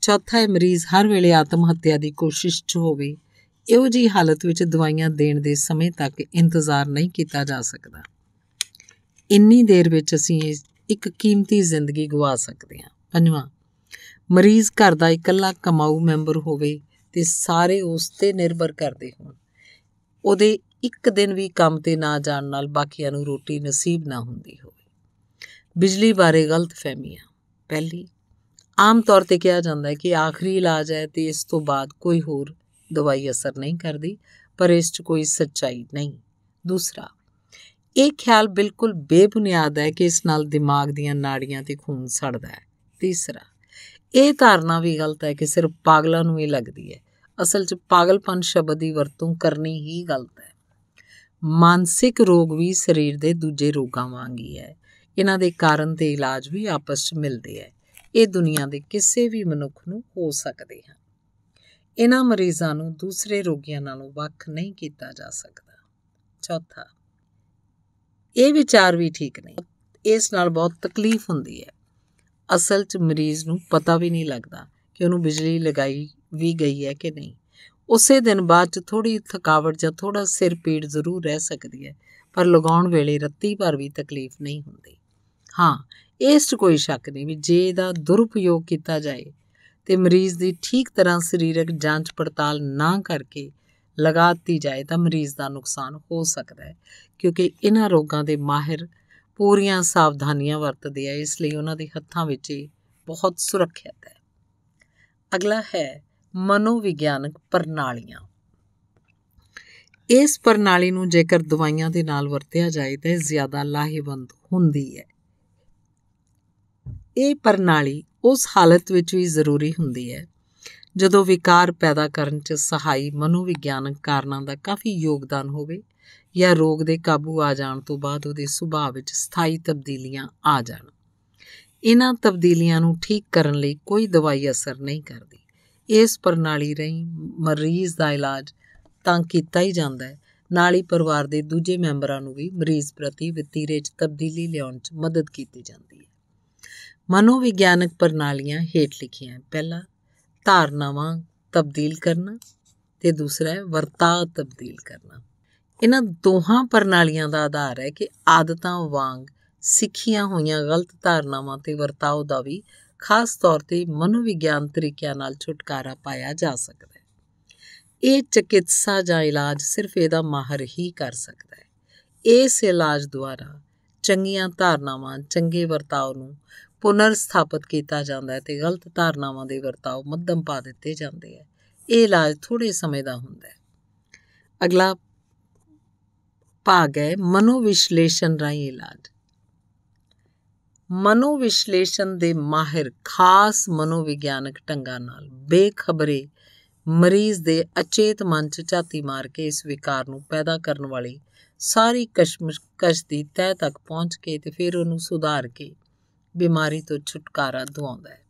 ਚੌਥਾ ਹੈ ਮਰੀਜ਼ ਹਰ ਵੇਲੇ ਆਤਮ ਹੱਤਿਆ ਦੀ ਕੋਸ਼ਿਸ਼ 'ਚ ਹੋਵੇ ਇਹੋ ਜੀ ਹਾਲਤ ਵਿੱਚ ਦਵਾਈਆਂ ਦੇਣ ਦੇ ਸਮੇਂ ਤੱਕ ਇੰਤਜ਼ਾਰ ਨਹੀਂ ਕੀਤਾ ਜਾ ਸਕਦਾ ਇੰਨੀ ਦੇਰ ਵਿੱਚ ਅਸੀਂ ਇੱਕ ਕੀਮਤੀ ਜ਼ਿੰਦਗੀ ਗਵਾ ਸਕਦੇ ਹਾਂ ਪੰਜਵਾਂ ਮਰੀਜ਼ ਘਰ ਦਾ ਇਕੱਲਾ ਕਮਾਊ ਮੈਂਬਰ ਹੋਵੇ ਤੇ ਸਾਰੇ ਉਸ ਤੇ ਨਿਰਭਰ ਕਰਦੇ ਹੋਣ ਉਹਦੇ ਇੱਕ ਦਿਨ ਵੀ ਕੰਮ ਤੇ ਨਾ ਜਾਣ ਨਾਲ ਬਾਕੀਆਂ ਨੂੰ ਰੋਟੀ ਨਸੀਬ ਨਾ ਹੁੰਦੀ ਹੋਵੇ ਬਿਜਲੀ ਬਾਰੇ ਗਲਤ ਫਹਿਮੀਆਂ ਪਹਿਲੀ ਆਮ ਤੌਰ ਤੇ ਕਿਹਾ ਜਾਂਦਾ ਹੈ ਕਿ ਆਖਰੀ ਇਲਾਜ ਹੈ ਤੇ ਇਸ ਤੋਂ ਬਾਅਦ ਕੋਈ ਹੋਰ ਦਵਾਈ ਅਸਰ ਨਹੀਂ ਕਰਦੀ ਪਰ ਇਸ 'ਚ ਕੋਈ ਸੱਚਾਈ ਨਹੀਂ ਦੂਸਰਾ ਇਹ ਖਿਆਲ ਬਿਲਕੁਲ ਬੇਬੁਨਿਆਦ ਹੈ ਕਿ ਇਸ ਨਾਲ ਦਿਮਾਗ ਦੀਆਂ ਨਾੜੀਆਂ ਤੇ ਖੂਨ ਸੜਦਾ ਹੈ ਤੀਸਰਾ ਇਹ ਧਾਰਨਾ ਵੀ ਗਲਤ ਹੈ ਕਿ ਸਿਰਫ ਪਾਗਲਾਂ ਨੂੰ ਹੀ ਲੱਗਦੀ ਹੈ ਅਸਲ 'ਚ ਪਾਗਲਪਨ ਸ਼ਬਦ ਦੀ ਵਰਤੋਂ ਕਰਨੀ ਹੀ ਗਲਤ ਹੈ ਮਾਨਸਿਕ ਰੋਗ ਵੀ ਸਰੀਰ ਦੇ ਦੂਜੇ ਰੋਗਾਂ ਵਾਂਗ ਹੀ ਹੈ ਇਹਨਾਂ ਦੇ ਕਾਰਨ ਤੇ ਇਲਾਜ ਵੀ ਆਪਸ 'ਚ ਮਿਲਦੇ ਹੈ ਇਹ ਦੁਨੀਆ ਦੇ ਕਿਸੇ ਵੀ ਮਨੁੱਖ ਨੂੰ ਹੋ ਸਕਦੇ ਹਨ ਇਹਨਾਂ ਮਰੀਜ਼ਾਂ ਨੂੰ ਦੂਸਰੇ ਰੋਗੀਆਂ ਨਾਲੋਂ ਵੱਖ ਨਹੀਂ ਕੀਤਾ ਜਾ ਸਕਦਾ ਚੌਥਾ ਇਹ ਵਿਚਾਰ ਵੀ ਠੀਕ ਨਹੀਂ ਇਸ ਨਾਲ ਬਹੁਤ ਤਕਲੀਫ ਹੁੰਦੀ ਹੈ ਅਸਲ 'ਚ ਮਰੀਜ਼ ਨੂੰ ਪਤਾ ਵੀ ਨਹੀਂ ਲੱਗਦਾ ਕਿ ਉਹਨੂੰ ਬਿਜਲੀ ਲਗਾਈ ਵੀ ਗਈ ਹੈ ਕਿ ਨਹੀਂ ਉਸੇ ਦਿਨ ਬਾਅਦ ਚ ਥੋੜੀ ਥਕਾਵਟ ਜਾਂ ਥੋੜਾ ਸਿਰ ਪੀੜ ਜ਼ਰੂਰ ਰਹਿ ਸਕਦੀ ਹੈ ਪਰ ਲਗਾਉਣ ਵੇਲੇ ਰੱਤੀ ਭਰ ਵੀ ਤਕਲੀਫ ਨਹੀਂ ਹੁੰਦੀ ਹਾਂ ਇਸ 'ਚ ਕੋਈ ਸ਼ੱਕ ਨਹੀਂ ਵੀ ਜੇ ਦਾ ਦੁਰਉਪਯੋਗ ਕੀਤਾ ਜਾਏ ਤੇ ਮਰੀਜ਼ ਦੀ ਠੀਕ ਤਰ੍ਹਾਂ ਸਰੀਰਕ ਜਾਂਚ ਪੜਤਾਲ ਨਾ ਕਰਕੇ ਲਗਾਤੀ ਜਾਏ ਤਾਂ ਮਰੀਜ਼ ਦਾ ਨੁਕਸਾਨ ਹੋ ਸਕਦਾ ਹੈ ਕਿਉਂਕਿ ਇਹਨਾਂ ਰੋਗਾਂ ਦੇ ਮਾਹਿਰ ਪੂਰੀਆਂ ਸਾਵਧਾਨੀਆਂ ਵਰਤਦੇ ਆ ਇਸ ਲਈ ਉਹਨਾਂ ਦੇ ਹੱਥਾਂ ਵਿੱਚ ਬਹੁਤ ਸੁਰੱਖਿਅਤ ਹੈ ਅਗਲਾ ਹੈ ਮਨੋਵਿਗਿਆਨਕ ਪ੍ਰਣਾਲੀਆਂ ਇਸ ਪ੍ਰਣਾਲੀ ਨੂੰ ਜੇਕਰ ਦਵਾਈਆਂ ਦੇ ਨਾਲ ਵਰਤਿਆ ਜਾਏ ਤਾਂ ਜ਼ਿਆਦਾ ਲਾਹੇਵੰਦ ਹੁੰਦੀ ਹੈ ਇਹ ਪ੍ਰਣਾਲੀ ਉਸ ਹਾਲਤ ਵਿੱਚ ਵੀ ਜ਼ਰੂਰੀ ਹੁੰਦੀ ਹੈ ਜਦੋਂ ਵਿਕਾਰ ਪੈਦਾ ਕਰਨ 'ਚ ਸਹਾਈ ਮਨੋਵਿਗਿਆਨਕ ਕਾਰਨਾਂ ਦਾ ਕਾਫੀ ਯੋਗਦਾਨ ਹੋਵੇ ਜਾਂ ਰੋਗ ਦੇ ਕਾਬੂ ਆ ਜਾਣ ਤੋਂ ਬਾਅਦ ਉਹਦੇ ਸੁਭਾਅ ਵਿੱਚ ਸਥਾਈ ਤਬਦੀਲੀਆਂ ਆ ਜਾਣ ਇਹਨਾਂ ਤਬਦੀਲੀਆਂ ਨੂੰ ਠੀਕ ਕਰਨ ਲਈ ਕੋਈ ਦਵਾਈ ਅਸਰ ਨਹੀਂ ਕਰਦੀ ਇਸ ਪ੍ਰਣਾਲੀ ਰਹੀ ਮਰੀਜ਼ ਦਾ ਇਲਾਜ ਤਾਂ ਕੀਤਾ ਹੀ ਜਾਂਦਾ ਹੈ ਨਾਲ ਹੀ ਪਰਿਵਾਰ ਦੇ ਦੂਜੇ ਮੈਂਬਰਾਂ ਨੂੰ ਵੀ ਮਰੀਜ਼ ਪ੍ਰਤੀ ਵਿੱਤੀ 'ਚ ਤਬਦੀਲੀ ਲਿਆਉਣ 'ਚ ਮਦਦ ਕੀਤੀ ਜਾਂਦੀ ਹੈ ਮਨੋਵਿਗਿਆਨਕ ਪ੍ਰਣਾਲੀਆਂ ਹੇਠ ਲਿਖੀਆਂ ਪਹਿਲਾ ਧਾਰਨਾਵਾਂ ਤਬਦੀਲ ਕਰਨਾ ਤੇ ਦੂਸਰਾ ਹੈ ਵਰਤਾਅ ਤਬਦੀਲ ਕਰਨਾ ਇਹਨਾਂ ਦੋਹਾਂ ਪ੍ਰਣਾਲੀਆਂ ਦਾ ਆਧਾਰ ਹੈ ਕਿ ਆਦਤਾਂ ਵਾਂਗ ਸਿੱਖੀਆਂ ਹੋਈਆਂ ਗਲਤ ਧਾਰਨਾਵਾਂ ਤੇ ਵਰਤਾਓ ਦਾ ਵੀ ਖਾਸ ਤੌਰ ਤੇ ਮਨੋਵਿਗਿਆਨ ਤਰੀਕਿਆਂ ਨਾਲ ਛੁਟਕਾਰਾ ਪਾਇਆ ਜਾ ਸਕਦਾ ਹੈ ਇਹ ਚਿਕਿਤਸਾ ਜਾਂ ਇਲਾਜ ਸਿਰਫ ਇਹਦਾ ਮਾਹਰ ਹੀ ਕਰ ਸਕਦਾ ਹੈ ਇਸ ਇਲਾਜ ਦੁਆਰਾ ਚੰਗੀਆਂ ਧਾਰਨਾਵਾਂ ਚੰਗੇ ਵਰਤਾਓ ਨੂੰ ਪੁਨਰ ਸਥਾਪਿਤ ਕੀਤਾ ਜਾਂਦਾ ਹੈ ਤੇ ਗਲਤ ਧਾਰਨਾਵਾਂ ਦੇ ਵਰਤਾਓ ਮੱਧਮ ਪਾ ਦਿੱਤੇ ਜਾਂਦੇ ਹੈ ਇਹ ਇਲਾਜ ਥੋੜੇ ਸਮੇਂ ਦਾ ਹੁੰਦਾ ਹੈ ਅਗਲਾ ਭਾਗ ਹੈ ਮਨੋਵਿਸ਼ਲੇਸ਼ਣ ਰਾਹੀਂ ਇਲਾਜ ਮਨੋਵਿਸ਼ਲੇਸ਼ਣ ਦੇ ਮਾਹਿਰ ਖਾਸ ਮਨੋਵਿਗਿਆਨਕ ਢੰਗਾਂ ਨਾਲ ਬੇਖਬਰੇ ਮਰੀਜ਼ ਦੇ ਅਚੇਤ ਮਨ 'ਚ ਝਾਤੀ ਮਾਰ ਕੇ ਇਸ ਵਿਕਾਰ ਨੂੰ ਪੈਦਾ ਕਰਨ ਵਾਲੀ ਸਾਰੀ ਕਸ਼ਮਕਸ਼ ਦੀ ਤਹਿ ਤੱਕ ਪਹੁੰਚ ਕੇ ਤੇ ਫਿਰ ਉਹਨੂੰ ਸੁਧਾਰ ਕੇ ਬਿਮਾਰੀ ਤੋਂ ਛੁਟਕਾਰਾ ਦਿਵਾਉਂਦਾ ਹੈ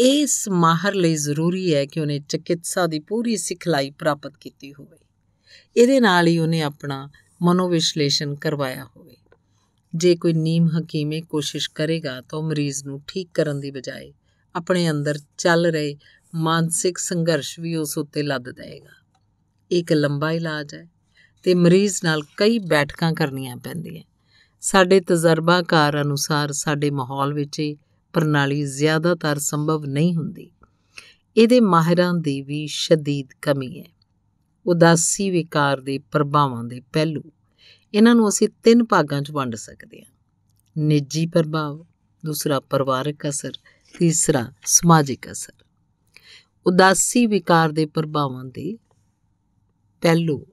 ਇਸ ਮਾਹਰ ਲਈ ਜ਼ਰੂਰੀ ਹੈ ਕਿ ਉਹਨੇ ਚਿਕਿਤਸਾ ਦੀ ਪੂਰੀ ਸਿਖਲਾਈ ਪ੍ਰਾਪਤ ਕੀਤੀ ਹੋਵੇ ਇਹਦੇ ਨਾਲ ਹੀ ਉਹਨੇ ਆਪਣਾ ਮਨੋਵਿਸ਼ਲੇਸ਼ਣ ਕਰਵਾਇਆ ਹੋਵੇ ਜੇ ਕੋਈ ਨੀਮ ਹਕੀਮੇ ਕੋਸ਼ਿਸ਼ ਕਰੇਗਾ ਤਾਂ ਉਹ ਮਰੀਜ਼ ਨੂੰ ਠੀਕ ਕਰਨ ਦੀ ਬਜਾਏ ਆਪਣੇ ਅੰਦਰ ਚੱਲ ਰਹੇ ਮਾਨਸਿਕ ਸੰਘਰਸ਼ ਵੀ ਉਸ ਉੱਤੇ ਲੱਦ ਦੇਵੇਗਾ ਇੱਕ ਲੰਬਾ ਇਲਾਜ ਹੈ ਤੇ ਮਰੀਜ਼ ਨਾਲ ਕਈ ਬੈਠਕਾਂ ਕਰਨੀਆਂ ਪੈਂਦੀਆਂ ਸਾਡੇ ਤਜਰਬਾਕਾਰ ਅਨੁਸਾਰ ਸਾਡੇ ਮਾਹੌਲ ਵਿੱਚ ਇਹ ਪ੍ਰਣਾਲੀ ਜ਼ਿਆਦਾਤਰ ਸੰਭਵ ਨਹੀਂ ਹੁੰਦੀ ਇਹਦੇ ਮਾਹਿਰਾਂ ਦੀ ਵੀ شدید ਕਮੀ ਹੈ ਉਦਾਸੀ ਵਿਕਾਰ ਦੇ ਪ੍ਰਭਾਵਾਂ ਦੇ ਪਹਿਲੂ ਇਹਨਾਂ ਨੂੰ ਅਸੀਂ ਤਿੰਨ ਭਾਗਾਂ 'ਚ ਵੰਡ ਸਕਦੇ ਹਾਂ ਨਿੱਜੀ ਪ੍ਰਭਾਵ ਦੂਸਰਾ ਪਰਿਵਾਰਕ ਅਸਰ ਤੀਸਰਾ ਸਮਾਜਿਕ ਅਸਰ ਉਦਾਸੀ ਵਿਕਾਰ ਦੇ ਪ੍ਰਭਾਵਾਂ ਦੇ ਪਹਿਲੂ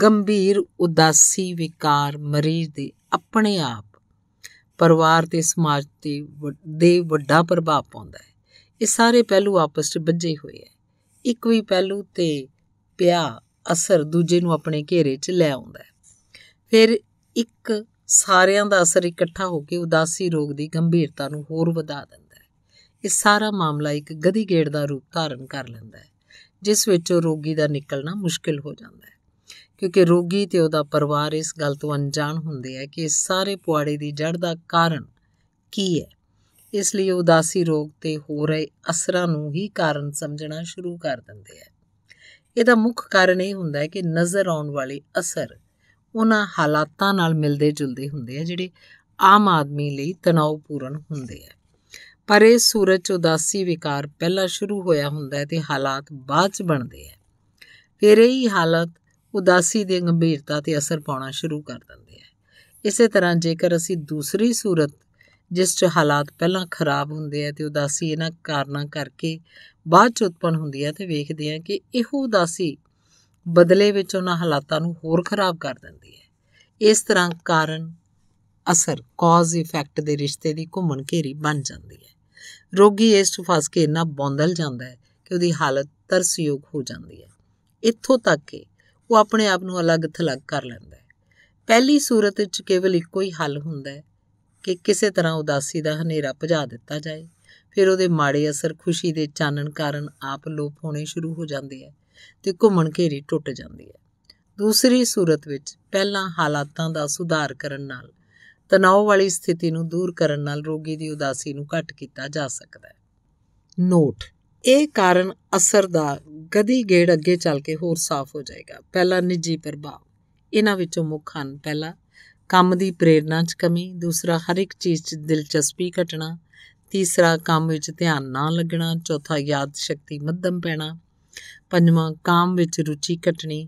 ਗੰਭੀਰ ਉਦਾਸੀ ਵਿਕਾਰ ਮਰੀਜ਼ ਦੇ ਆਪਣੇ ਆਪ ਪਰਿਵਾਰ ਤੇ ਸਮਾਜ ਤੇ ਦੇ ਵੱਡਾ ਪ੍ਰਭਾਵ ਪਾਉਂਦਾ ਹੈ ਇਹ ਸਾਰੇ ਪਹਿਲੂ ਆਪਸ ਵਿੱਚ ਵੱਜੇ ਹੋਏ ਹੈ ਇੱਕ ਵੀ ਪਹਿਲੂ ਤੇ ਪਿਆ ਅਸਰ ਦੂਜੇ ਨੂੰ ਆਪਣੇ ਘੇਰੇ 'ਚ ਲੈ ਆਉਂਦਾ ਹੈ ਫਿਰ ਇੱਕ ਸਾਰਿਆਂ ਦਾ ਅਸਰ ਇਕੱਠਾ ਹੋ ਕੇ ਉਦਾਸੀ ਰੋਗ ਦੀ ਗੰਭੀਰਤਾ ਨੂੰ ਹੋਰ ਵਧਾ ਦਿੰਦਾ ਹੈ ਇਹ ਸਾਰਾ ਮਾਮਲਾ ਇੱਕ ਗਦੀ ਗੇੜ ਦਾ ਰੂਪ ਧਾਰਨ ਕਰ ਲੈਂਦਾ ਹੈ ਜਿਸ ਵਿੱਚੋਂ ਰੋਗੀ ਦਾ ਨਿਕਲਣਾ ਮੁਸ਼ਕਿਲ ਹੋ ਜਾਂਦਾ ਹੈ ਕਿਉਂਕਿ ਰੋਗੀ ਤੇ ਉਹਦਾ ਪਰਿਵਾਰ ਇਸ ਗੱਲ ਤੋਂ ਅਣਜਾਣ ਹੁੰਦੇ ਆ ਕਿ ਇਸ ਸਾਰੇ ਪੁਆੜੇ ਦੀ ਜੜ ਦਾ ਕਾਰਨ ਕੀ ਹੈ ਇਸ ਲਈ ਉਦਾਸੀ ਰੋਗ ਤੇ ਹੋ ਰਹੇ ਅਸਰਾਂ ਨੂੰ ਹੀ ਕਾਰਨ ਸਮਝਣਾ ਸ਼ੁਰੂ ਕਰ ਦਿੰਦੇ ਆ ਇਹਦਾ ਮੁੱਖ ਕਾਰਨ ਇਹ ਹੁੰਦਾ ਹੈ ਕਿ ਨਜ਼ਰ ਆਉਣ ਵਾਲੇ ਅਸਰ ਉਹਨਾਂ ਹਾਲਾਤਾਂ ਨਾਲ ਮਿਲਦੇ ਜੁਲਦੇ ਹੁੰਦੇ ਆ ਜਿਹੜੇ ਆਮ ਆਦਮੀ ਲਈ ਤਣਾਅਪੂਰਨ ਹੁੰਦੇ ਆ ਪਰ ਇਹ ਸੂਰਜ ਉਦਾਸੀ ਵਿਕਾਰ ਪਹਿਲਾਂ ਸ਼ੁਰੂ ਹੋਇਆ ਹੁੰਦਾ ਹੈ ਤੇ ਹਾਲਾਤ ਬਾਅਦ ਚ ਬਣਦੇ ਆ ਫਿਰ ਇਹ ਹਾਲਤ ਉਦਾਸੀ ਦੀ ਗੰਭੀਰਤਾ ਤੇ ਅਸਰ ਪਾਉਣਾ ਸ਼ੁਰੂ ਕਰ ਦਿੰਦੇ ਆ ਇਸੇ ਤਰ੍ਹਾਂ ਜੇਕਰ ਅਸੀਂ ਦੂਸਰੀ ਸੂਰਤ ਜਿਸ 'ਚ ਹਾਲਾਤ ਪਹਿਲਾਂ ਖਰਾਬ ਹੁੰਦੇ ਆ ਤੇ ਉਦਾਸੀ ਇਹਨਾਂ ਕਾਰਨਾਂ ਕਰਕੇ ਬਾਅਦ 'ਚ ਉਤਪਨ ਹੁੰਦੀ ਆ ਤੇ ਵੇਖਦੇ ਆ ਕਿ ਇਹੋ ਉਦਾਸੀ ਬਦਲੇ ਵਿੱਚ ਉਹਨਾਂ ਹਾਲਾਤਾਂ ਨੂੰ ਹੋਰ ਖਰਾਬ ਕਰ ਦਿੰਦੀ ਹੈ ਇਸ ਤਰ੍ਹਾਂ ਕਾਰਨ ਅਸਰ ਕਾਜ਼ ਇਫੈਕਟ ਦੇ ਰਿਸ਼ਤੇ ਦੀ ਘੁੰਮਣ ਘੇਰੀ ਬਣ ਜਾਂਦੀ ਹੈ ਰੋਗੀ ਇਸ ਤੋਂ ਫਸ ਕੇ ਇੰਨਾ ਬੌਂਦਲ ਜਾਂਦਾ ਹੈ ਕਿ ਉਹਦੀ ਹਾਲਤ ਤਰਸਯੋਗ ਹੋ ਜਾਂਦੀ ਹੈ ਇੱਥੋਂ ਤੱਕ ਕਿ ਉਹ ਆਪਣੇ ਆਪ ਨੂੰ ਅਲੱਗ-ਥਲੱਗ ਕਰ ਲੈਂਦਾ ਹੈ ਪਹਿਲੀ ਸੂਰਤ ਵਿੱਚ ਕੇਵਲ ਇੱਕੋ ਹੀ ਹੱਲ ਹੁੰਦਾ ਹੈ ਕਿ ਕਿਸੇ ਤਰ੍ਹਾਂ ਉਦਾਸੀ ਦਾ ਹਨੇਰਾ ਭਜਾ ਦਿੱਤਾ ਜਾਏ ਫਿਰ ਉਹਦੇ ਮਾੜੇ ਅਸਰ ਖੁਸ਼ੀ ਦੇ ਚਾਨਣ ਕਾਰਨ ਆਪ ਲੋਪ ਹੋਣੇ ਸ਼ੁਰੂ ਹੋ ਜਾਂਦੇ ਆ ਤੇ ਘੁੰਮਣ ਘੇਰੀ ਟੁੱਟ ਜਾਂਦੀ ਹੈ ਦੂਸਰੀ ਸੂਰਤ ਵਿੱਚ ਪਹਿਲਾਂ ਹਾਲਾਤਾਂ ਦਾ ਸੁਧਾਰ ਕਰਨ ਨਾਲ ਤਣਾਅ ਵਾਲੀ ਸਥਿਤੀ ਨੂੰ ਦੂਰ ਕਰਨ ਨਾਲ ਰੋਗੀ ਦੀ ਉਦਾਸੀ ਨੂੰ ਘਟ ਕੀਤਾ ਜਾ ਸਕਦਾ ਹੈ ਨੋਟ ਇਹ ਕਾਰਨ ਅਸਰ ਦਾ ਗਦੀ ਗੇੜ ਅੱਗੇ ਚੱਲ ਕੇ ਹੋਰ ਸਾਫ਼ ਹੋ ਜਾਏਗਾ ਪਹਿਲਾ ਨਿੱਜੀ ਪ੍ਰਭਾਵ ਇਹਨਾਂ ਵਿੱਚੋਂ ਮੁੱਖ ਹਨ ਪਹਿਲਾ ਕੰਮ ਦੀ ਪ੍ਰੇਰਣਾ 'ਚ ਕਮੀ ਦੂਸਰਾ ਹਰ ਇੱਕ ਚੀਜ਼ 'ਚ ਦਿਲਚਸਪੀ ਘਟਣਾ ਤੀਸਰਾ ਕੰਮ ਵਿੱਚ ਧਿਆਨ ਨਾ ਲੱਗਣਾ ਚੌਥਾ ਯਾਦ ਸ਼ਕਤੀ ਮੱਧਮ ਪੈਣਾ ਪੰਜਵਾਂ ਕਾਮ ਵਿੱਚ ਰੁਚੀ ਘਟਣੀ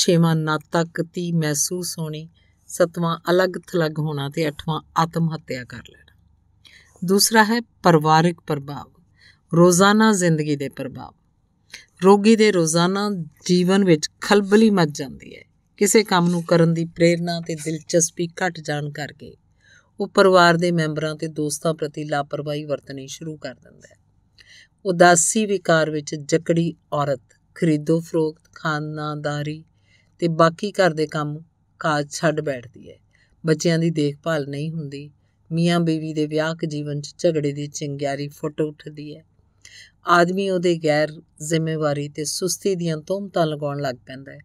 ਛੇਵਾਂ ਨਾਤਕਤੀ ਮਹਿਸੂਸ ਹੋਣੀ ਸਤਵਾਂ ਅਲੱਗ-ਥਲੱਗ ਹੋਣਾ ਤੇ ਅੱਠਵਾਂ ਆਤਮ ਹੱਤਿਆ ਕਰ ਲੈਣਾ ਦੂਸਰਾ ਹੈ ਪਰਿਵਾਰਿਕ ਪ੍ਰਭਾਵ ਰੋਜ਼ਾਨਾ ਜ਼ਿੰਦਗੀ ਦੇ ਪ੍ਰਭਾਵ ਰੋਗੀ ਦੇ ਰੋਜ਼ਾਨਾ ਜੀਵਨ ਵਿੱਚ ਖਲਬਲੀ ਮਚ ਜਾਂਦੀ ਹੈ ਕਿਸੇ ਕੰਮ ਨੂੰ ਕਰਨ ਦੀ ਪ੍ਰੇਰਣਾ ਤੇ ਦਿਲਚਸਪੀ ਘਟ ਜਾਣ ਕਰਕੇ ਉਹ ਪਰਿਵਾਰ ਦੇ ਮੈਂਬਰਾਂ ਤੇ ਦੋਸਤਾਂ ਪ੍ਰਤੀ ਲਾਪਰਵਾਹੀ ਵਰਤਣੀ ਸ਼ੁਰੂ ਕਰ ਦਿੰਦਾ ਹੈ ਉਦਾਸੀ ਵਿਕਾਰ ਵਿੱਚ ਜਕੜੀ ਔਰਤ ਖਰੀਦੋ ਫਰੋਖਤ ਖਾਨਾਦਾਰੀ ਤੇ ਬਾਕੀ ਘਰ ਦੇ ਕੰਮ ਕਾਜ ਛੱਡ ਬੈਠਦੀ ਹੈ ਬੱਚਿਆਂ ਦੀ ਦੇਖਭਾਲ ਨਹੀਂ ਹੁੰਦੀ ਮੀਆਂ ਬੀਵੀ ਦੇ ਵਿਆਹਕ ਜੀਵਨ 'ਚ ਝਗੜੇ ਦੀ ਚਿੰਗਿਆਰੀ ਫੁੱਟ ਉੱਠਦੀ ਹੈ ਆਦਮੀ ਉਹਦੇ ਗੈਰ ਜ਼ਿੰਮੇਵਾਰੀ ਤੇ ਸੁਸਤੀ ਦੀਆਂ ਤੁਹਮਤਾਂ ਲਗਾਉਣ ਲੱਗ ਪੈਂਦਾ ਹੈ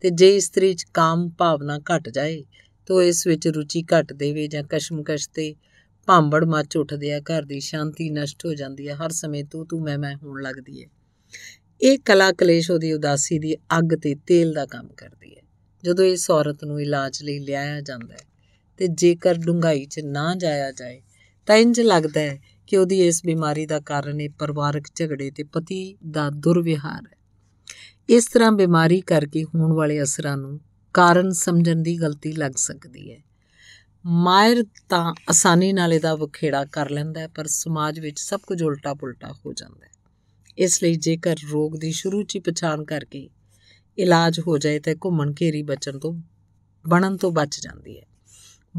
ਤੇ ਜੇ ਇਸਤਰੀ 'ਚ ਕਾਮ ਭਾਵਨਾ ਘਟ ਜਾਏ ਤਾਂ ਇਸ ਵਿੱਚ ਰੁਚੀ ਘਟ ਦੇਵੇ ਜਾਂ ਕਸ਼ਮਕਸ਼ ਤੇ ਭਾਂਬੜ ਮੱਚ ਉੱਠਦੇ ਆ ਘਰ ਦੀ ਸ਼ਾਂਤੀ ਨਸ਼ਟ ਹੋ ਜਾਂਦੀ ਹੈ ਹਰ ਸਮੇਂ ਤੂੰ ਤੂੰ ਮੈਂ ਮੈਂ ਹੋਣ ਲੱਗਦੀ ਹੈ ਇਹ ਕਲਾ ਕਲੇਸ਼ ਉਹਦੀ ਉਦਾਸੀ ਦੀ ਅੱਗ ਤੇ ਤੇਲ ਦਾ ਕੰਮ ਕਰਦੀ ਹੈ ਜਦੋਂ ਇਸ ਔਰਤ ਨੂੰ ਇਲਾਜ ਲਈ ਲਿਆਇਆ ਜਾਂਦਾ ਹੈ ਤੇ ਜੇਕਰ ਡੁੰਗਾਈ 'ਚ ਨਾ ਜਾਇਆ ਜਾਏ ਤਾਂ ਇੰਜ ਲੱਗਦਾ ਹੈ ਕਿ ਉਹਦੀ ਇਸ ਬਿਮਾਰੀ ਦਾ ਕਾਰਨ ਇਹ ਪਰਿਵਾਰਕ ਝਗੜੇ ਤੇ ਪਤੀ ਦਾ ਦੁਰਵਿਹਾਰ ਹੈ ਇਸ ਤਰ੍ਹਾਂ ਬਿਮਾਰੀ ਕਰਕੇ ਹੋਣ ਵਾਲੇ ਅਸਰਾਂ ਨੂੰ ਕਾਰਨ ਸਮਝਣ ਦੀ ਗਲਤੀ ਲੱਗ ਸਕਦੀ ਹੈ ਮਾਇਰ ਤਾਂ ਆਸਾਨੀ ਨਾਲ ਇਹਦਾ ਵਖੇੜਾ ਕਰ ਲੈਂਦਾ ਹੈ ਪਰ ਸਮਾਜ ਵਿੱਚ ਸਭ ਕੁਝ ਉਲਟਾ ਪੁਲਟਾ ਹੋ ਜਾਂਦਾ ਹੈ ਇਸ ਲਈ ਜੇਕਰ ਰੋਗ ਦੀ ਸ਼ੁਰੂ 'ਚ ਹੀ ਪਛਾਣ ਕਰਕੇ ਇਲਾਜ ਹੋ ਜਾਏ ਤਾਂ ਘੁੰਮਣ ਘੇਰੀ ਬਚਣ ਤੋਂ ਬਣਨ ਤੋਂ ਬਚ ਜਾਂਦੀ ਹੈ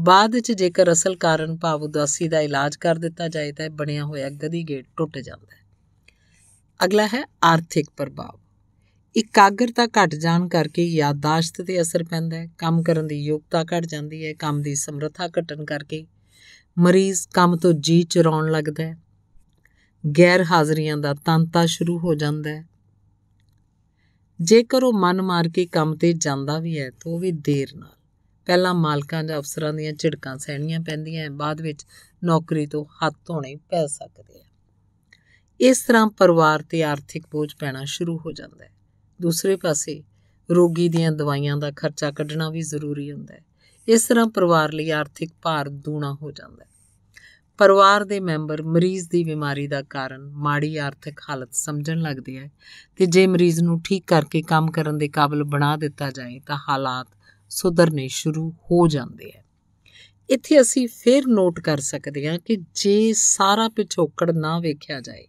ਬਾਅਦ ਵਿੱਚ ਜੇਕਰ ਅਸਲ ਕਾਰਨ ਭਾਵ ਉਦਾਸੀ ਦਾ ਇਲਾਜ ਕਰ ਦਿੱਤਾ ਜਾਏ ਤਾਂ ਬਣਿਆ ਹੋਇਆ ਗਦੀ ਗੇਟ ਟੁੱਟ ਜਾਂਦਾ ਹੈ ਅਗਲਾ ਹੈ ਆਰਥਿਕ ਪ੍ਰਭਾਵ ਇਕਾਗਰਤਾ ਘਟ ਜਾਣ ਕਰਕੇ ਯਾਦਦਾਸ਼ਤ ਤੇ ਅਸਰ ਪੈਂਦਾ ਹੈ ਕੰਮ ਕਰਨ ਦੀ ਯੋਗਤਾ ਘਟ ਜਾਂਦੀ ਹੈ ਕੰਮ ਦੀ ਸਮਰੱਥਾ ਘਟਣ ਕਰਕੇ ਮਰੀਜ਼ ਕੰਮ ਤੋਂ ਜੀ ਚੁਰਾਉਣ ਲੱਗਦਾ ਹੈ ਗੈਰ ਹਾਜ਼ਰੀਆਂ ਦਾ ਤੰਤਾ ਸ਼ੁਰੂ ਹੋ ਜਾਂਦਾ ਹੈ ਜੇਕਰ ਉਹ ਮਨ ਮਾਰ ਕੇ ਕੰਮ ਤੇ ਜਾਂਦਾ ਵੀ ਹੈ ਤਾਂ ਉਹ ਵੀ ਦੇਰ ਨਾਲ ਪਹਿਲਾਂ ਮਾਲਕਾਂ ਜਾਂ ਅਫਸਰਾਂ ਦੀਆਂ ਝਿੜਕਾਂ ਸਹਿਣੀਆਂ ਪੈਂਦੀਆਂ ਬਾਅਦ ਵਿੱਚ ਨੌਕਰੀ ਤੋਂ ਹੱਥ ਧੋਣੇ ਪੈ ਸਕਦੇ ਆ ਇਸ ਤਰ੍ਹਾਂ ਪਰਿਵਾਰ ਤੇ ਆਰਥਿਕ ਬੋਝ ਪੈਣਾ ਸ਼ੁਰੂ ਹੋ ਜਾਂਦਾ ਹੈ ਦੂਸਰੇ ਪਾਸੇ ਰੋਗੀ ਦੀਆਂ ਦਵਾਈਆਂ ਦਾ ਖਰਚਾ ਕੱਢਣਾ ਵੀ ਜ਼ਰੂਰੀ ਹੁੰਦਾ ਹੈ ਇਸ ਤਰ੍ਹਾਂ ਪਰਿਵਾਰ ਲਈ ਆਰਥਿਕ ਭਾਰ ਦੂਣਾ ਹੋ ਜਾਂਦਾ ਹੈ ਪਰਿਵਾਰ ਦੇ ਮੈਂਬਰ ਮਰੀਜ਼ ਦੀ ਬਿਮਾਰੀ ਦਾ ਕਾਰਨ ਮਾੜੀ ਆਰਥਿਕ ਹਾਲਤ ਸਮਝਣ ਲੱਗਦੇ ਆ ਤੇ ਜੇ ਮਰੀਜ਼ ਨੂੰ ਠੀਕ ਕਰਕੇ ਕੰਮ ਕਰਨ ਦੇ ਕਾਬਿਲ ਬਣਾ ਦਿੱਤਾ ਜਾਏ ਤਾਂ ਹਾਲਾਤ ਸੁਧਰਨੇ ਸ਼ੁਰੂ ਹੋ ਜਾਂਦੇ ਆ ਇੱਥੇ ਅਸੀਂ ਫੇਰ ਨੋਟ ਕਰ ਸਕਦੇ ਹਾਂ ਕਿ ਜੇ ਸਾਰਾ ਪਿਛੋਕੜ ਨਾ ਵੇਖਿਆ ਜਾਏ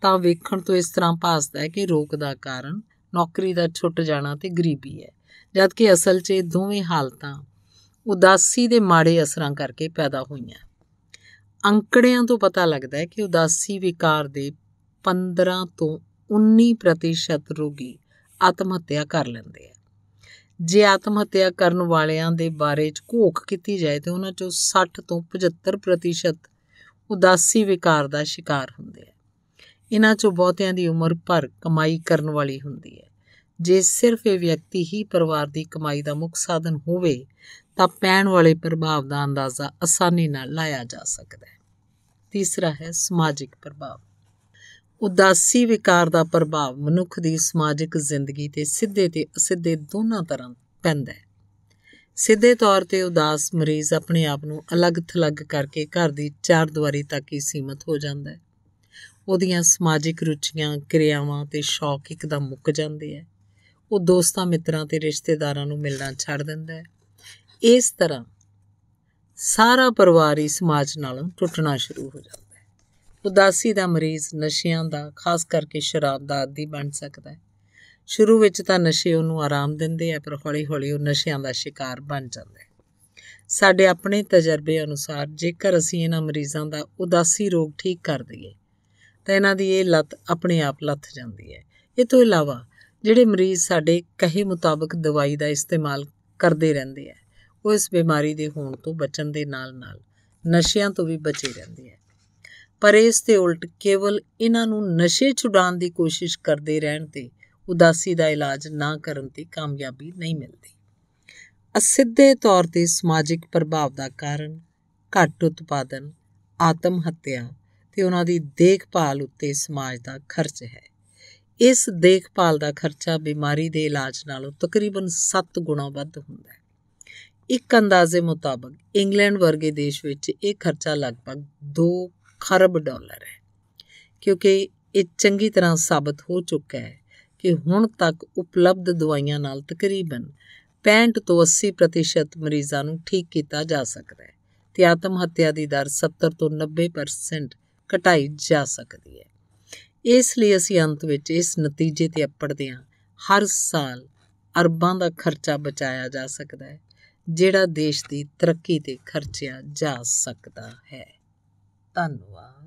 ਤਾਂ ਵੇਖਣ ਤੋਂ ਇਸ ਤਰ੍ਹਾਂ ਭਾਸਦਾ ਹੈ ਕਿ ਰੋਗ ਦਾ ਕਾਰਨ ਨੌਕਰੀ ਦਾ ਛੁੱਟ ਜਾਣਾ ਤੇ ਗਰੀਬੀ ਹੈ ਜਦਕਿ ਅਸਲ 'ਚ ਇਹ ਦੋਵੇਂ ਹਾਲਤਾਂ ਉਦਾਸੀ ਦੇ ਮਾੜੇ ਅਸਰਾਂ ਕਰਕੇ ਪੈਦਾ ਹੋਈਆਂ ਅੰਕੜਿਆਂ ਤੋਂ ਪਤਾ ਲੱਗਦਾ ਹੈ ਕਿ ਉਦਾਸੀ ਵਿਕਾਰ ਦੇ 15 ਤੋਂ 19% ਰੋਗੀ ਆਤਮ ਹੱਤਿਆ ਕਰ ਲੈਂਦੇ ਆ ਜੇ ਆਤਮ ਹੱਤਿਆ ਕਰਨ ਵਾਲਿਆਂ ਦੇ ਬਾਰੇ ਚ ਘੋਖ ਕੀਤੀ ਜਾਏ ਤੇ ਉਹਨਾਂ ਚੋਂ 60 ਤੋਂ 75% ਉਦਾਸੀ ਵਿਕਾਰ ਦਾ ਸ਼ਿਕਾਰ ਹੁੰਦੇ ਆ ਇਹਨਾਂ ਚੋਂ ਬਹੁਤਿਆਂ ਦੀ ਉਮਰ ਭਰ ਕਮਾਈ ਕਰਨ ਵਾਲੀ ਹੁੰਦੀ ਹੈ ਜੇ ਸਿਰਫ ਇਹ ਵਿਅਕਤੀ ਹੀ ਪਰਿਵਾਰ ਦੀ ਕਮਾਈ ਦਾ ਮੁੱਖ ਸਾਧਨ ਹੋਵੇ ਤਾਂ ਪੈਣ ਵਾਲੇ ਪ੍ਰਭਾਵ ਦਾ ਅੰਦਾਜ਼ਾ ਆਸਾਨੀ ਨਾਲ ਲਾਇਆ ਜਾ ਸਕਦਾ ਹੈ ਤੀਸਰਾ ਹੈ ਸਮਾਜਿਕ ਪ੍ਰਭਾਵ ਉਦਾਸੀ ਵਿਕਾਰ ਦਾ ਪ੍ਰਭਾਵ ਮਨੁੱਖ ਦੀ ਸਮਾਜਿਕ ਜ਼ਿੰਦਗੀ ਤੇ ਸਿੱਧੇ ਤੇ ਅਸਿੱਧੇ ਦੋਨਾਂ ਤਰ੍ਹਾਂ ਪੈਂਦਾ ਹੈ ਸਿੱਧੇ ਤੌਰ ਤੇ ਉਦਾਸ ਮਰੀਜ਼ ਆਪਣੇ ਆਪ ਨੂੰ ਅਲੱਗ-ਥਲੱਗ ਕਰਕੇ ਘਰ ਦੀ ਚਾਰ ਦੀਵਾਰੀ ਤੱਕ ਹੀ ਸੀਮਤ ਹੋ ਜਾਂਦਾ ਹੈ ਉਹਦੀਆਂ ਸਮਾਜਿਕ ਰੁਚੀਆਂ, ਕਿਰਿਆਵਾਂ ਤੇ ਸ਼ੌਕ ਇੱਕਦਮ ਮੁੱਕ ਜਾਂਦੇ ਆ ਉਹ ਦੋਸਤਾਂ ਮਿੱਤਰਾਂ ਤੇ ਰਿਸ਼ਤੇਦਾਰਾਂ ਨੂੰ ਮਿਲਣਾ ਛੱਡ ਦਿੰਦਾ ਹੈ ਇਸ ਤਰ੍ਹਾਂ ਸਾਰਾ ਪਰਿਵਾਰ ਹੀ ਸਮਾਜ ਨਾਲੋਂ ਟੁੱਟਣਾ ਸ਼ੁਰੂ ਹੋ ਜਾਂਦਾ ਹੈ ਉਦਾਸੀ ਦਾ ਮਰੀਜ਼ ਨਸ਼ਿਆਂ ਦਾ ਖਾਸ ਕਰਕੇ ਸ਼ਰਾਬ ਦਾ ਆਦੀ ਬਣ ਸਕਦਾ ਹੈ ਸ਼ੁਰੂ ਵਿੱਚ ਤਾਂ ਨਸ਼ੇ ਉਹਨੂੰ ਆਰਾਮ ਦਿੰਦੇ ਆ ਪਰ ਹੌਲੀ-ਹੌਲੀ ਉਹ ਨਸ਼ਿਆਂ ਦਾ ਸ਼ਿਕਾਰ ਬਣ ਜਾਂਦਾ ਹੈ ਸਾਡੇ ਆਪਣੇ ਤਜਰਬੇ ਅਨੁਸਾਰ ਜੇਕਰ ਅਸੀਂ ਇਹਨਾਂ ਮਰੀਜ਼ਾਂ ਦਾ ਉਦਾਸੀ ਰੋਗ ਠੀਕ ਕਰ ਦਈਏ ਤਾਂ ਇਹਨਾਂ ਦੀ ਇਹ ਲਤ ਆਪਣੇ ਆਪ ਲੱਥ ਜਾਂਦੀ ਹੈ ਇਹ ਤੋਂ ਇਲਾਵਾ ਜਿਹੜੇ ਮਰੀਜ਼ ਸਾਡੇ ਕਹੇ ਮੁਤਾਬਕ ਦਵਾਈ ਦਾ ਇਸਤੇਮਾਲ ਕਰਦੇ ਰਹਿੰਦੇ ਆ ਉਹ ਇਸ ਬਿਮਾਰੀ ਦੇ ਹੋਣ ਤੋਂ ਬਚਣ ਦੇ ਨਾਲ-ਨਾਲ ਨਸ਼ਿਆਂ ਤੋਂ ਵੀ ਬਚੇ ਰਹਿੰਦੇ ਹੈ ਪਰ ਇਸ ਦੇ ਉਲਟ ਕੇਵਲ ਇਹਨਾਂ ਨੂੰ ਨਸ਼ੇ ਛੁਡਾਉਣ ਦੀ ਕੋਸ਼ਿਸ਼ ਕਰਦੇ ਰਹਿਣ ਤੇ ਉਦਾਸੀ ਦਾ ਇਲਾਜ ਨਾ ਕਰਨ ਤੇ ਕਾਮਯਾਬੀ ਨਹੀਂ ਮਿਲਦੀ ਅਸਿੱਧੇ ਤੌਰ ਤੇ ਸਮਾਜਿਕ ਪ੍ਰਭਾਵ ਦਾ ਕਾਰਨ ਘੱਟ ਉਤਪਾਦਨ ਆਤਮ ਹੱਤਿਆ ਤੇ ਉਹਨਾਂ ਦੀ ਦੇਖਭਾਲ ਉੱਤੇ ਸਮਾਜ ਦਾ ਖਰਚ ਹੈ ਇਸ ਦੇਖਭਾਲ ਦਾ ਖਰਚਾ ਬਿਮਾਰੀ ਦੇ ਇਲਾਜ ਨਾਲੋਂ ਤਕਰੀਬਨ 7 ਗੁਣਾ ਵੱਧ ਹੁੰਦਾ ਹੈ ਇੱਕ ਅੰਦਾਜ਼ੇ ਮੁਤਾਬਕ ਇੰਗਲੈਂਡ ਵਰਗੇ ਦੇਸ਼ ਵਿੱਚ ਇਹ ਖਰਚਾ ਲਗਭਗ 2 ਖਰਬ ਡਾਲਰ ਹੈ ਕਿਉਂਕਿ ਇਹ ਚੰਗੀ ਤਰ੍ਹਾਂ ਸਾਬਤ ਹੋ ਚੁੱਕਾ ਹੈ ਕਿ ਹੁਣ ਤੱਕ ਉਪਲਬਧ ਦਵਾਈਆਂ ਨਾਲ ਤਕਰੀਬਨ 65 ਤੋਂ 80% ਮਰੀਜ਼ਾਂ ਨੂੰ ਠੀਕ ਕੀਤਾ ਜਾ ਸਕਦਾ ਹੈ ਤੇ ਆਤਮ ਹੱਤਿਆ ਦੀ ਦਰ 70 ਤੋਂ 90% ਘਟਾਈ ਜਾ ਸਕਦੀ ਹੈ ਇਸ ਲਈ ਅਸੀਂ ਅੰਤ ਵਿੱਚ ਇਸ ਨਤੀਜੇ ਤੇ ਅੱਪੜਦੇ ਹਾਂ ਹਰ ਸਾਲ ਅਰਬਾਂ ਦਾ ਖਰਚਾ ਬਚਾਇਆ ਜਾ ਸਕਦਾ ਹੈ ਜਿਹੜਾ ਦੇਸ਼ ਦੀ ਤਰੱਕੀ 'ਤੇ ਖਰਚਿਆ ਜਾ ਸਕਦਾ ਹੈ ਧੰਨਵਾਦ